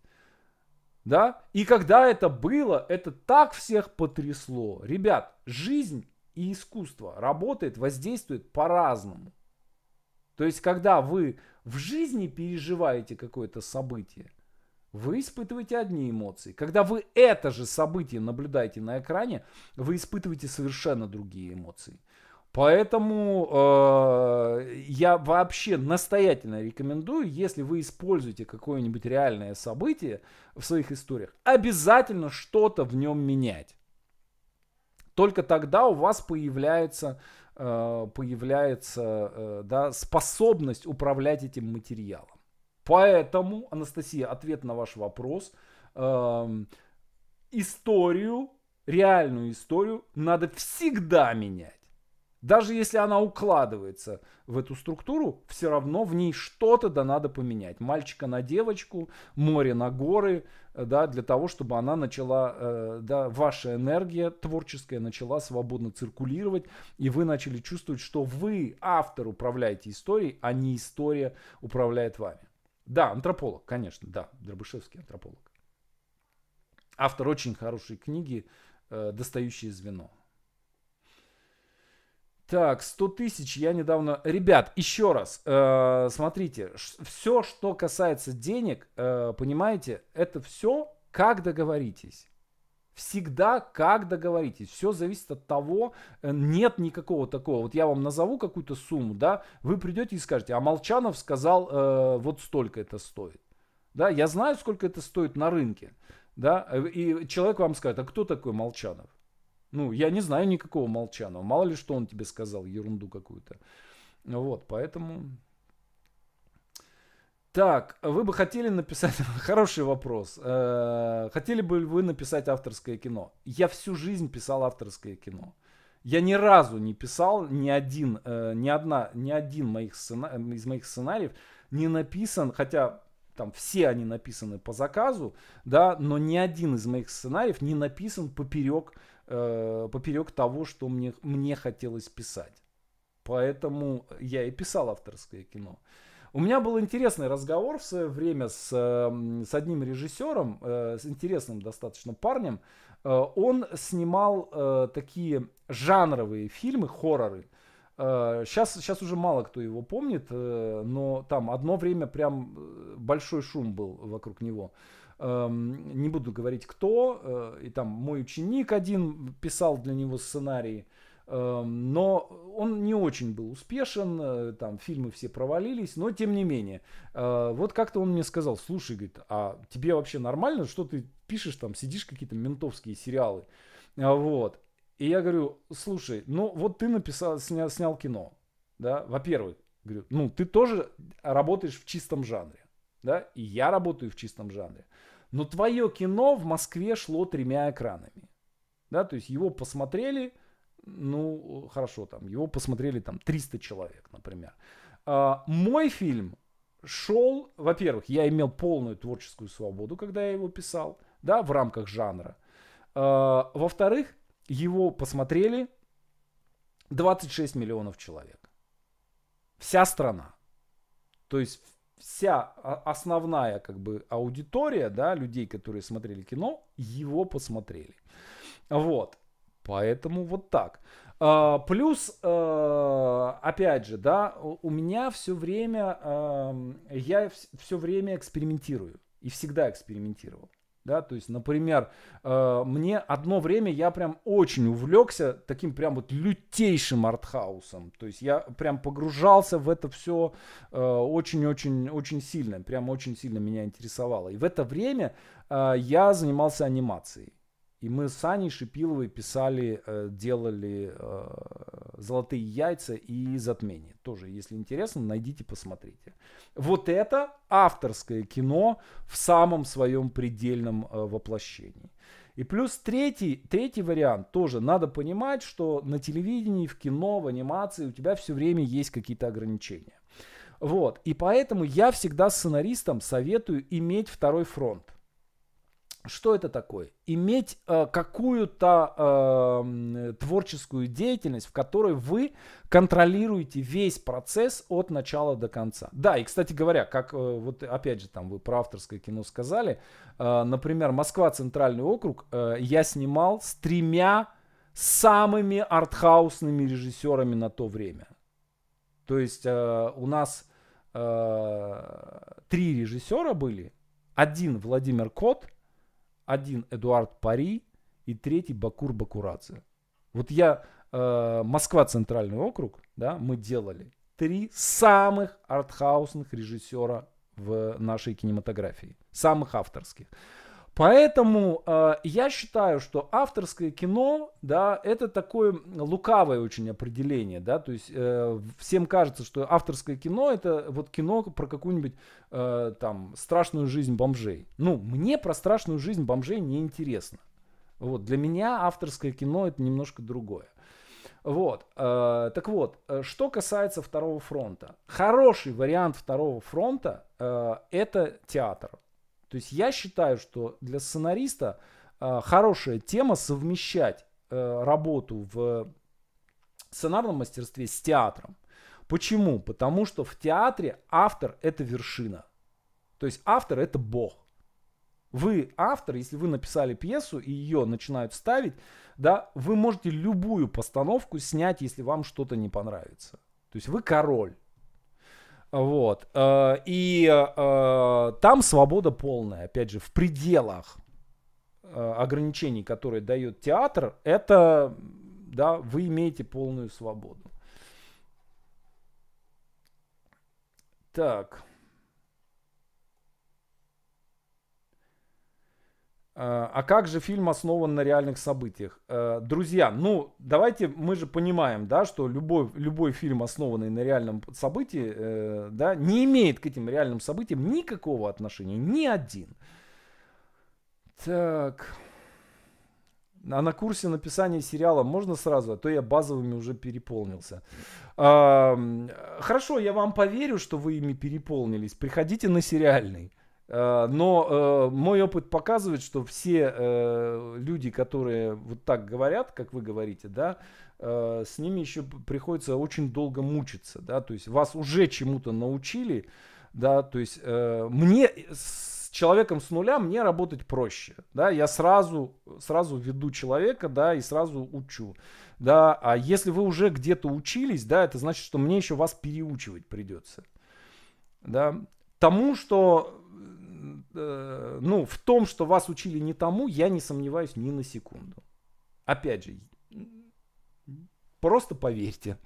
Да? И когда это было, это так всех потрясло. Ребят, жизнь и искусство работает, воздействует по-разному. То есть, когда вы в жизни переживаете какое-то событие, вы испытываете одни эмоции. Когда вы это же событие наблюдаете на экране, вы испытываете совершенно другие эмоции. Поэтому э, я вообще настоятельно рекомендую, если вы используете какое-нибудь реальное событие в своих историях, обязательно что-то в нем менять. Только тогда у вас появляется Э, появляется э, да, способность управлять этим материалом. Поэтому, Анастасия, ответ на ваш вопрос. Эм, историю, реальную историю надо всегда менять. Даже если она укладывается в эту структуру, все равно в ней что-то да надо поменять. Мальчика на девочку, море на горы, э, да, для того, чтобы она начала, э, да, ваша энергия творческая начала свободно циркулировать, и вы начали чувствовать, что вы, автор, управляете историей, а не история управляет вами. Да, антрополог, конечно, да, Дробышевский антрополог. Автор очень хорошей книги э, «Достающее звено». Так, 100 тысяч я недавно... Ребят, еще раз, э, смотрите, все, что касается денег, э, понимаете, это все как договоритесь. Всегда как договоритесь. Все зависит от того, э, нет никакого такого. Вот я вам назову какую-то сумму, да, вы придете и скажете, а Молчанов сказал, э, вот столько это стоит. Да, я знаю, сколько это стоит на рынке. Да, э, и человек вам скажет, а кто такой Молчанов? Ну, я не знаю никакого Молчанова. Мало ли, что он тебе сказал, ерунду какую-то. Вот, поэтому... Так, вы бы хотели написать... [LAUGHS] Хороший вопрос. Э, хотели бы вы написать авторское кино? Я всю жизнь писал авторское кино. Я ни разу не писал ни один, э, ни одна, ни один моих сцена... Э, из моих сценариев не написан, хотя там все они написаны по заказу, да, но ни один из моих сценариев не написан поперек э, э, поперек того, что мне, мне хотелось писать. Поэтому я и писал авторское кино. У меня был интересный разговор в свое время с, эм, с одним режиссером, э, с интересным достаточно парнем. Э, он снимал э, такие жанровые фильмы, хорроры. Сейчас, сейчас уже мало кто его помнит, но там одно время прям большой шум был вокруг него. Эм, не буду говорить кто, э, и там мой ученик один писал для него сценарии, эм, но он не очень был успешен, э, там фильмы все провалились, но тем не менее. Э, вот как-то он мне сказал, слушай, говорит, а тебе вообще нормально, что ты пишешь там, сидишь какие-то ментовские сериалы? А вот. И я говорю, слушай, ну вот ты написал, снял, снял кино, да, во-первых, говорю, ну ты тоже работаешь в чистом жанре, да, и я работаю в чистом жанре. Но твое кино в Москве шло тремя экранами. Да, то есть его посмотрели, ну, хорошо, там, его посмотрели там 300 человек, например. А, мой фильм шел, во-первых, я имел полную творческую свободу, когда я его писал, да, в рамках жанра. А, во-вторых, его посмотрели 26 миллионов человек. Вся страна. То есть вся а, основная как бы аудитория, да, людей, которые смотрели кино, его посмотрели. Вот. Поэтому вот так. А, плюс, э, опять же, да, у меня все время, эм, я все время экспериментирую и всегда экспериментировал. Да, то есть, например, э, мне одно время я прям очень увлекся таким прям вот лютейшим артхаусом. То есть я прям погружался в это все очень-очень-очень э, сильно. Прям очень сильно меня интересовало. И в это время э, я занимался анимацией. И мы с Аней Шипиловой писали, э, делали э, «Золотые яйца» и «Затмение». Тоже, если интересно, найдите, посмотрите. Вот это авторское кино в самом своем предельном э, воплощении. И плюс третий, третий вариант тоже. Надо понимать, что на телевидении, в кино, в анимации у тебя все время есть какие-то ограничения. Вот. И поэтому я всегда сценаристам советую иметь второй фронт что это такое? Иметь э, какую-то э, творческую деятельность, в которой вы контролируете весь процесс от начала до конца. Да, и, кстати говоря, как э, вот опять же там вы про авторское кино сказали, э, например, Москва Центральный округ э, я снимал с тремя самыми артхаусными режиссерами на то время. То есть э, у нас э, три режиссера были. Один Владимир Кот – один Эдуард Пари и третий Бакур Бакурадзе. Вот я, э, Москва Центральный округ, да, мы делали три самых артхаусных режиссера в нашей кинематографии, самых авторских. Поэтому э, я считаю, что авторское кино, да, это такое лукавое очень определение, да, то есть э, всем кажется, что авторское кино это вот кино про какую-нибудь э, там страшную жизнь бомжей. Ну, мне про страшную жизнь бомжей не интересно. Вот для меня авторское кино это немножко другое. Вот, э, так вот, э, что касается второго фронта, хороший вариант второго фронта э, это театр. То есть я считаю, что для сценариста а, хорошая тема совмещать э, работу в сценарном мастерстве с театром. Почему? Потому что в театре автор это вершина. То есть автор это бог. Вы автор, если вы написали пьесу и ее начинают ставить, да, вы можете любую постановку снять, если вам что-то не понравится. То есть вы король. Вот. Э, и э, там свобода полная, опять же, в пределах э, ограничений, которые дает театр, это, да, вы имеете полную свободу. Так. Э, а как же фильм основан на реальных событиях? Э, друзья, ну давайте мы же понимаем, да, что любой, любой фильм, основанный на реальном событии, э, да, не имеет к этим реальным событиям никакого отношения, ни один. Так. А на курсе написания сериала можно сразу, а то я базовыми уже переполнился. хорошо, я вам поверю, что вы ими переполнились. Приходите на сериальный. Э, но э, мой опыт показывает, что все э, люди, которые вот так говорят, как вы говорите, да, с ними еще приходится очень долго мучиться, да, то есть вас уже чему-то научили, да, то есть мне с человеком с нуля мне работать проще, да, я сразу сразу веду человека, да, и сразу учу, да, а если вы уже где-то учились, да, это значит, что мне еще вас переучивать придется, да, тому, что Э, ну, в том, что вас учили не тому, я не сомневаюсь ни на секунду. Опять же, просто поверьте.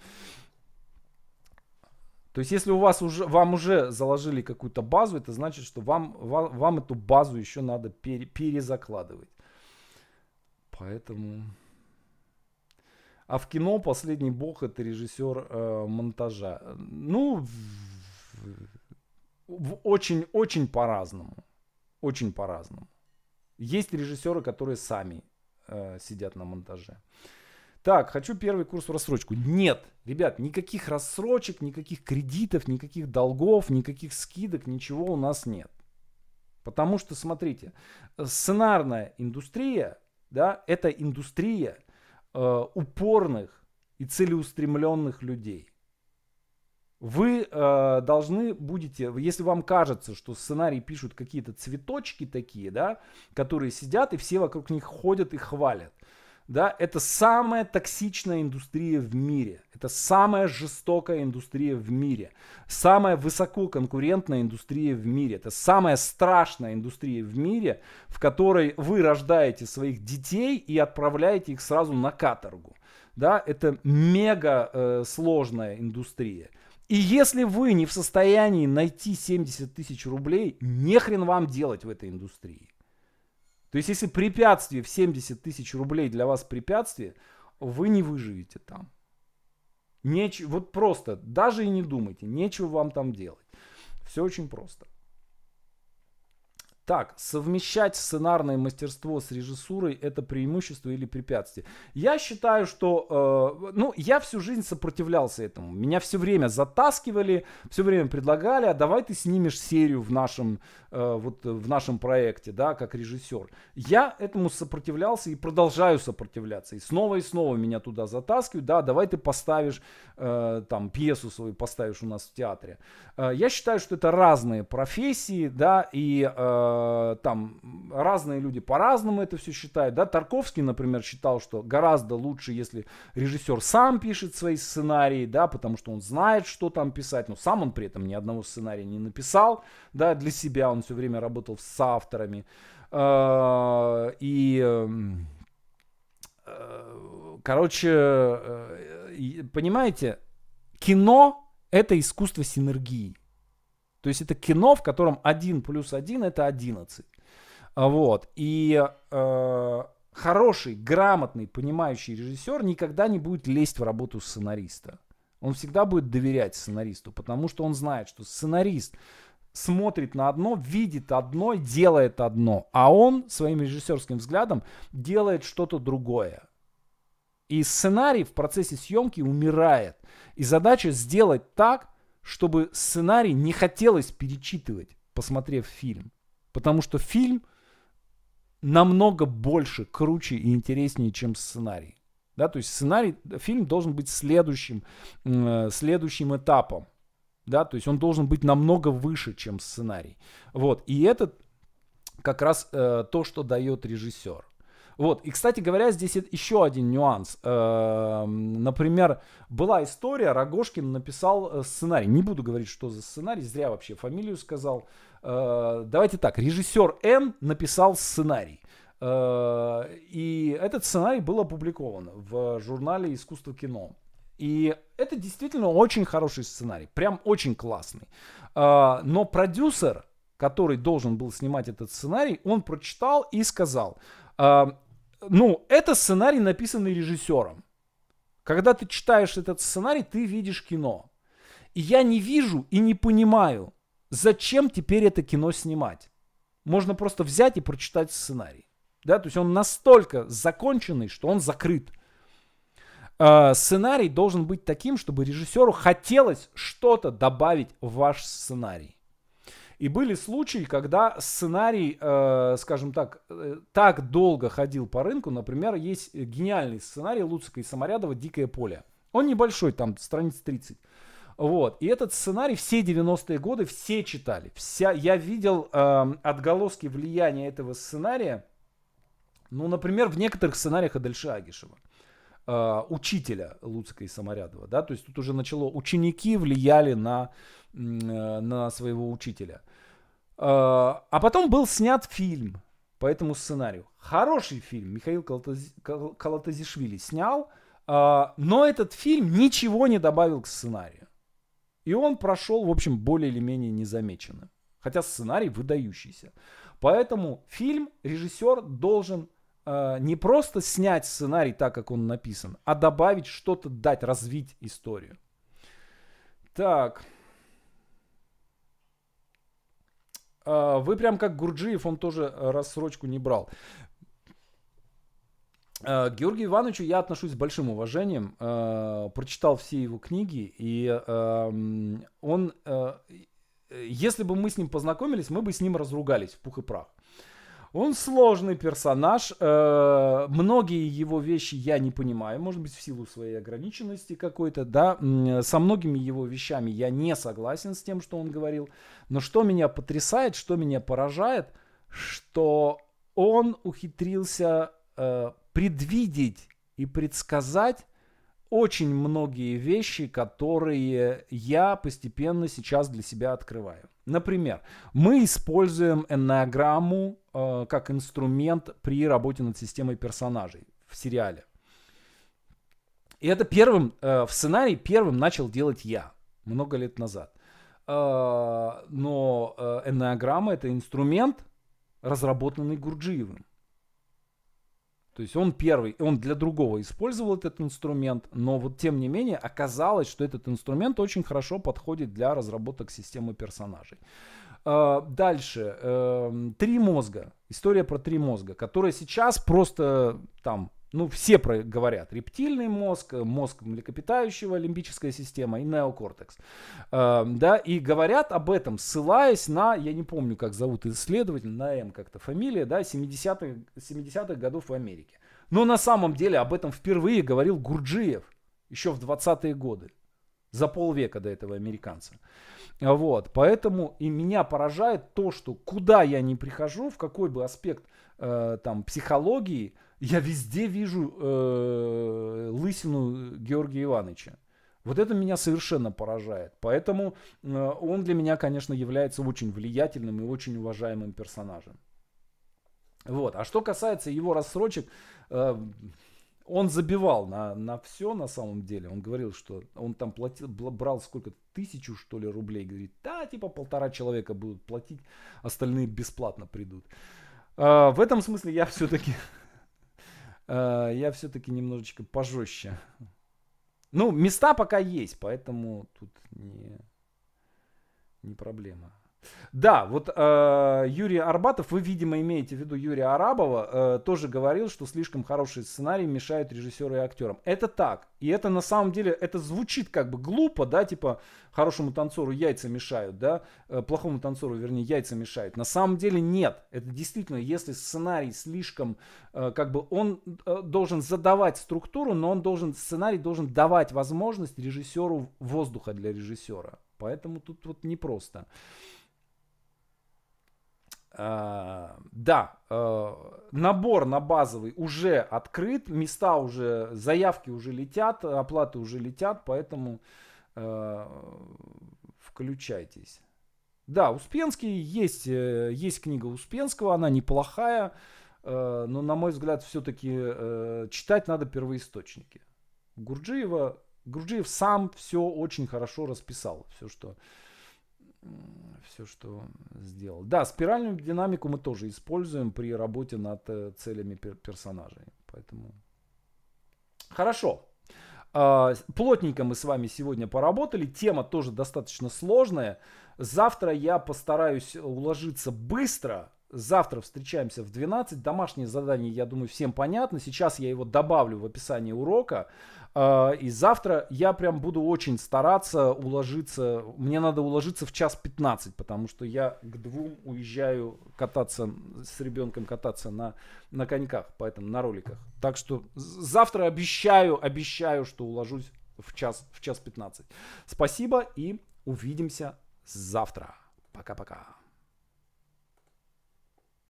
То есть, если у вас уже, вам уже заложили какую-то базу, это значит, что вам, вам, вам эту базу еще надо пере, перезакладывать. Поэтому... А в кино последний бог это режиссер э, монтажа. Ну, очень-очень по-разному. Очень по-разному. Есть режиссеры, которые сами э, сидят на монтаже. Так, хочу первый курс в рассрочку. Нет, ребят, никаких рассрочек, никаких кредитов, никаких долгов, никаких скидок, ничего у нас нет. Потому что, смотрите, сценарная индустрия, да, это индустрия э, упорных и целеустремленных людей вы э, должны будете, если вам кажется, что сценарий пишут какие-то цветочки такие, да, которые сидят и все вокруг них ходят и хвалят, да, это самая токсичная индустрия в мире, это самая жестокая индустрия в мире, самая высококонкурентная индустрия в мире, это самая страшная индустрия в мире, в которой вы рождаете своих детей и отправляете их сразу на каторгу, да, это мега э, сложная индустрия. И если вы не в состоянии найти 70 тысяч рублей, не хрен вам делать в этой индустрии. То есть, если препятствие в 70 тысяч рублей для вас препятствие, вы не выживете там. Неч... Вот просто, даже и не думайте, нечего вам там делать. Все очень просто. Так, совмещать сценарное мастерство с режиссурой – это преимущество или препятствие? Я считаю, что… Э, ну, я всю жизнь сопротивлялся этому. Меня все время затаскивали, все время предлагали, а давай ты снимешь серию в нашем, э, вот, э, в нашем проекте, да, как режиссер. Я этому сопротивлялся и продолжаю сопротивляться. И снова и снова меня туда затаскивают. Да, давай ты поставишь э, там пьесу свою, поставишь у нас в театре. Э, я считаю, что это разные профессии, да, и… Э, Э, там разные люди по-разному это все считают. Да? Тарковский, например, считал, что гораздо лучше, если режиссер сам пишет свои сценарии, да, потому что он знает, что там писать, но сам он при этом ни одного сценария не написал да, для себя, он все время работал с авторами. Э, и, эм, э, короче, понимаете, кино это искусство синергии. То есть это кино, в котором 1 плюс 1 это 11. А, вот. И э, хороший, грамотный, понимающий режиссер никогда не будет лезть в работу сценариста. Он всегда будет доверять сценаристу, потому что он знает, что сценарист смотрит на одно, видит одно, делает одно, а он своим режиссерским взглядом делает что-то другое. И сценарий в процессе съемки умирает. И задача сделать так, чтобы сценарий не хотелось перечитывать, посмотрев фильм. Потому что фильм намного больше, круче и интереснее, чем сценарий. Да, то есть сценарий, фильм должен быть следующим, э, следующим этапом. Да, то есть он должен быть намного выше, чем сценарий. Вот, и этот как раз э, то, что дает режиссер. Вот. И, кстати говоря, здесь еще один нюанс. Эм, например, была история, Рогошкин написал э, сценарий. Не буду говорить, что за сценарий, зря вообще фамилию сказал. Э, давайте так, режиссер Н написал сценарий. Э, и этот сценарий был опубликован в журнале «Искусство кино». И это действительно очень хороший сценарий, прям очень классный. Но продюсер, который должен был снимать этот сценарий, он прочитал и сказал, «Эм, ну, это сценарий, написанный режиссером. Когда ты читаешь этот сценарий, ты видишь кино. И я не вижу и не понимаю, зачем теперь это кино снимать. Можно просто взять и прочитать сценарий. Да, то есть он настолько законченный, что он закрыт. Э, сценарий должен быть таким, чтобы режиссеру хотелось что-то добавить в ваш сценарий. И были случаи, когда сценарий, э, скажем так, э, так долго ходил по рынку. Например, есть гениальный сценарий Луцика и Саморядова «Дикое поле». Он небольшой, там страниц 30. Вот. И этот сценарий все 90-е годы все читали. Вся, я видел э, отголоски влияния этого сценария, ну, например, в некоторых сценариях Адельша Агишева. Э, учителя Луцка и Саморядова, да, то есть тут уже начало, ученики влияли на Э, на своего учителя. А, а потом был снят фильм по этому сценарию. Хороший фильм Михаил Калатазишвили снял, а, но этот фильм ничего не добавил к сценарию. И он прошел, в общем, более или менее незамеченным. Хотя сценарий выдающийся. Поэтому фильм режиссер должен э, не просто снять сценарий так, как он написан, а добавить что-то, дать, развить историю. Так. А, вы прям как Гурджиев, он тоже э, рассрочку не брал. К а, Георгию Ивановичу я отношусь с большим уважением, а, прочитал все его книги, и эм, он, э, э, если бы мы с ним познакомились, мы бы с ним разругались в пух и прах. Он сложный персонаж. Э, многие его вещи я не понимаю. Может быть, в силу своей ограниченности какой-то, да. Со многими его вещами я не согласен с тем, что он говорил. Но что меня потрясает, что меня поражает, что он ухитрился э, предвидеть и предсказать очень многие вещи, которые я постепенно сейчас для себя открываю. Например, мы используем эннеограмму э, как инструмент при работе над системой персонажей в сериале. И это первым э, в сценарии первым начал делать я много лет назад. Э, но э, эннеограмма это инструмент, разработанный Гурджиевым. То есть он первый, он для другого использовал этот инструмент, но вот тем не менее оказалось, что этот инструмент очень хорошо подходит для разработок системы персонажей. А, дальше. Эм, три мозга. История про три мозга, которая сейчас просто там ну, все про говорят, рептильный мозг, э, мозг млекопитающего, лимбическая система и неокортекс. Э, да, и говорят об этом, ссылаясь на, я не помню, как зовут исследователь, на М как-то фамилия, да, 70-х 70 х годов в Америке. Но на самом деле об этом впервые говорил Гурджиев еще в 20-е годы, за полвека до этого американца. Вот, поэтому и меня поражает то, что куда я ни прихожу, в какой бы аспект э, там психологии, я везде вижу э, лысину Георгия Ивановича. Вот это меня совершенно поражает. Поэтому э, он для меня, конечно, является очень влиятельным и очень уважаемым персонажем. Вот. А что касается его рассрочек, э, он забивал на, на все на самом деле. Он говорил, что он там платил, брал сколько тысячу что ли рублей. Говорит, да, типа полтора человека будут платить, остальные бесплатно придут. Э, в этом смысле я все-таки Э, я все-таки немножечко пожестче. Ну, места пока есть, поэтому тут не, не проблема. Да, вот э, Юрий Арбатов, вы, видимо, имеете в виду Юрия Арабова, э, тоже говорил, что слишком хорошие сценарии мешают режиссеру и актерам. Это так. И это на самом деле, это звучит как бы глупо, да, типа хорошему танцору яйца мешают, да, э, плохому танцору, вернее, яйца мешают. На самом деле нет. Это действительно, если сценарий слишком, э, как бы он э, должен задавать структуру, но он должен, сценарий должен давать возможность режиссеру воздуха для режиссера. Поэтому тут вот непросто. просто. А, да, э, набор на базовый уже открыт, места уже, заявки уже летят, оплаты уже летят, поэтому э, включайтесь. Да, Успенский, есть, э, есть книга Успенского, она неплохая, но, на мой взгляд, все-таки читать надо первоисточники. Гурджиева, Гурджиев сам все очень хорошо расписал, все, что все, что сделал. Да, спиральную динамику мы тоже используем при работе над э, целями персонажей. Поэтому хорошо. А, плотненько мы с вами сегодня поработали. Тема тоже достаточно сложная. Завтра я постараюсь уложиться быстро. Завтра встречаемся в 12. Домашнее задание, я думаю, всем понятно. Сейчас я его добавлю в описание урока. А, и завтра я прям буду очень стараться уложиться. Мне надо уложиться в час 15, потому что я к двум уезжаю кататься с ребенком кататься на, на коньках, поэтому на роликах. Так что завтра обещаю, обещаю, что уложусь в час, в час 15. Спасибо и увидимся завтра. Пока-пока.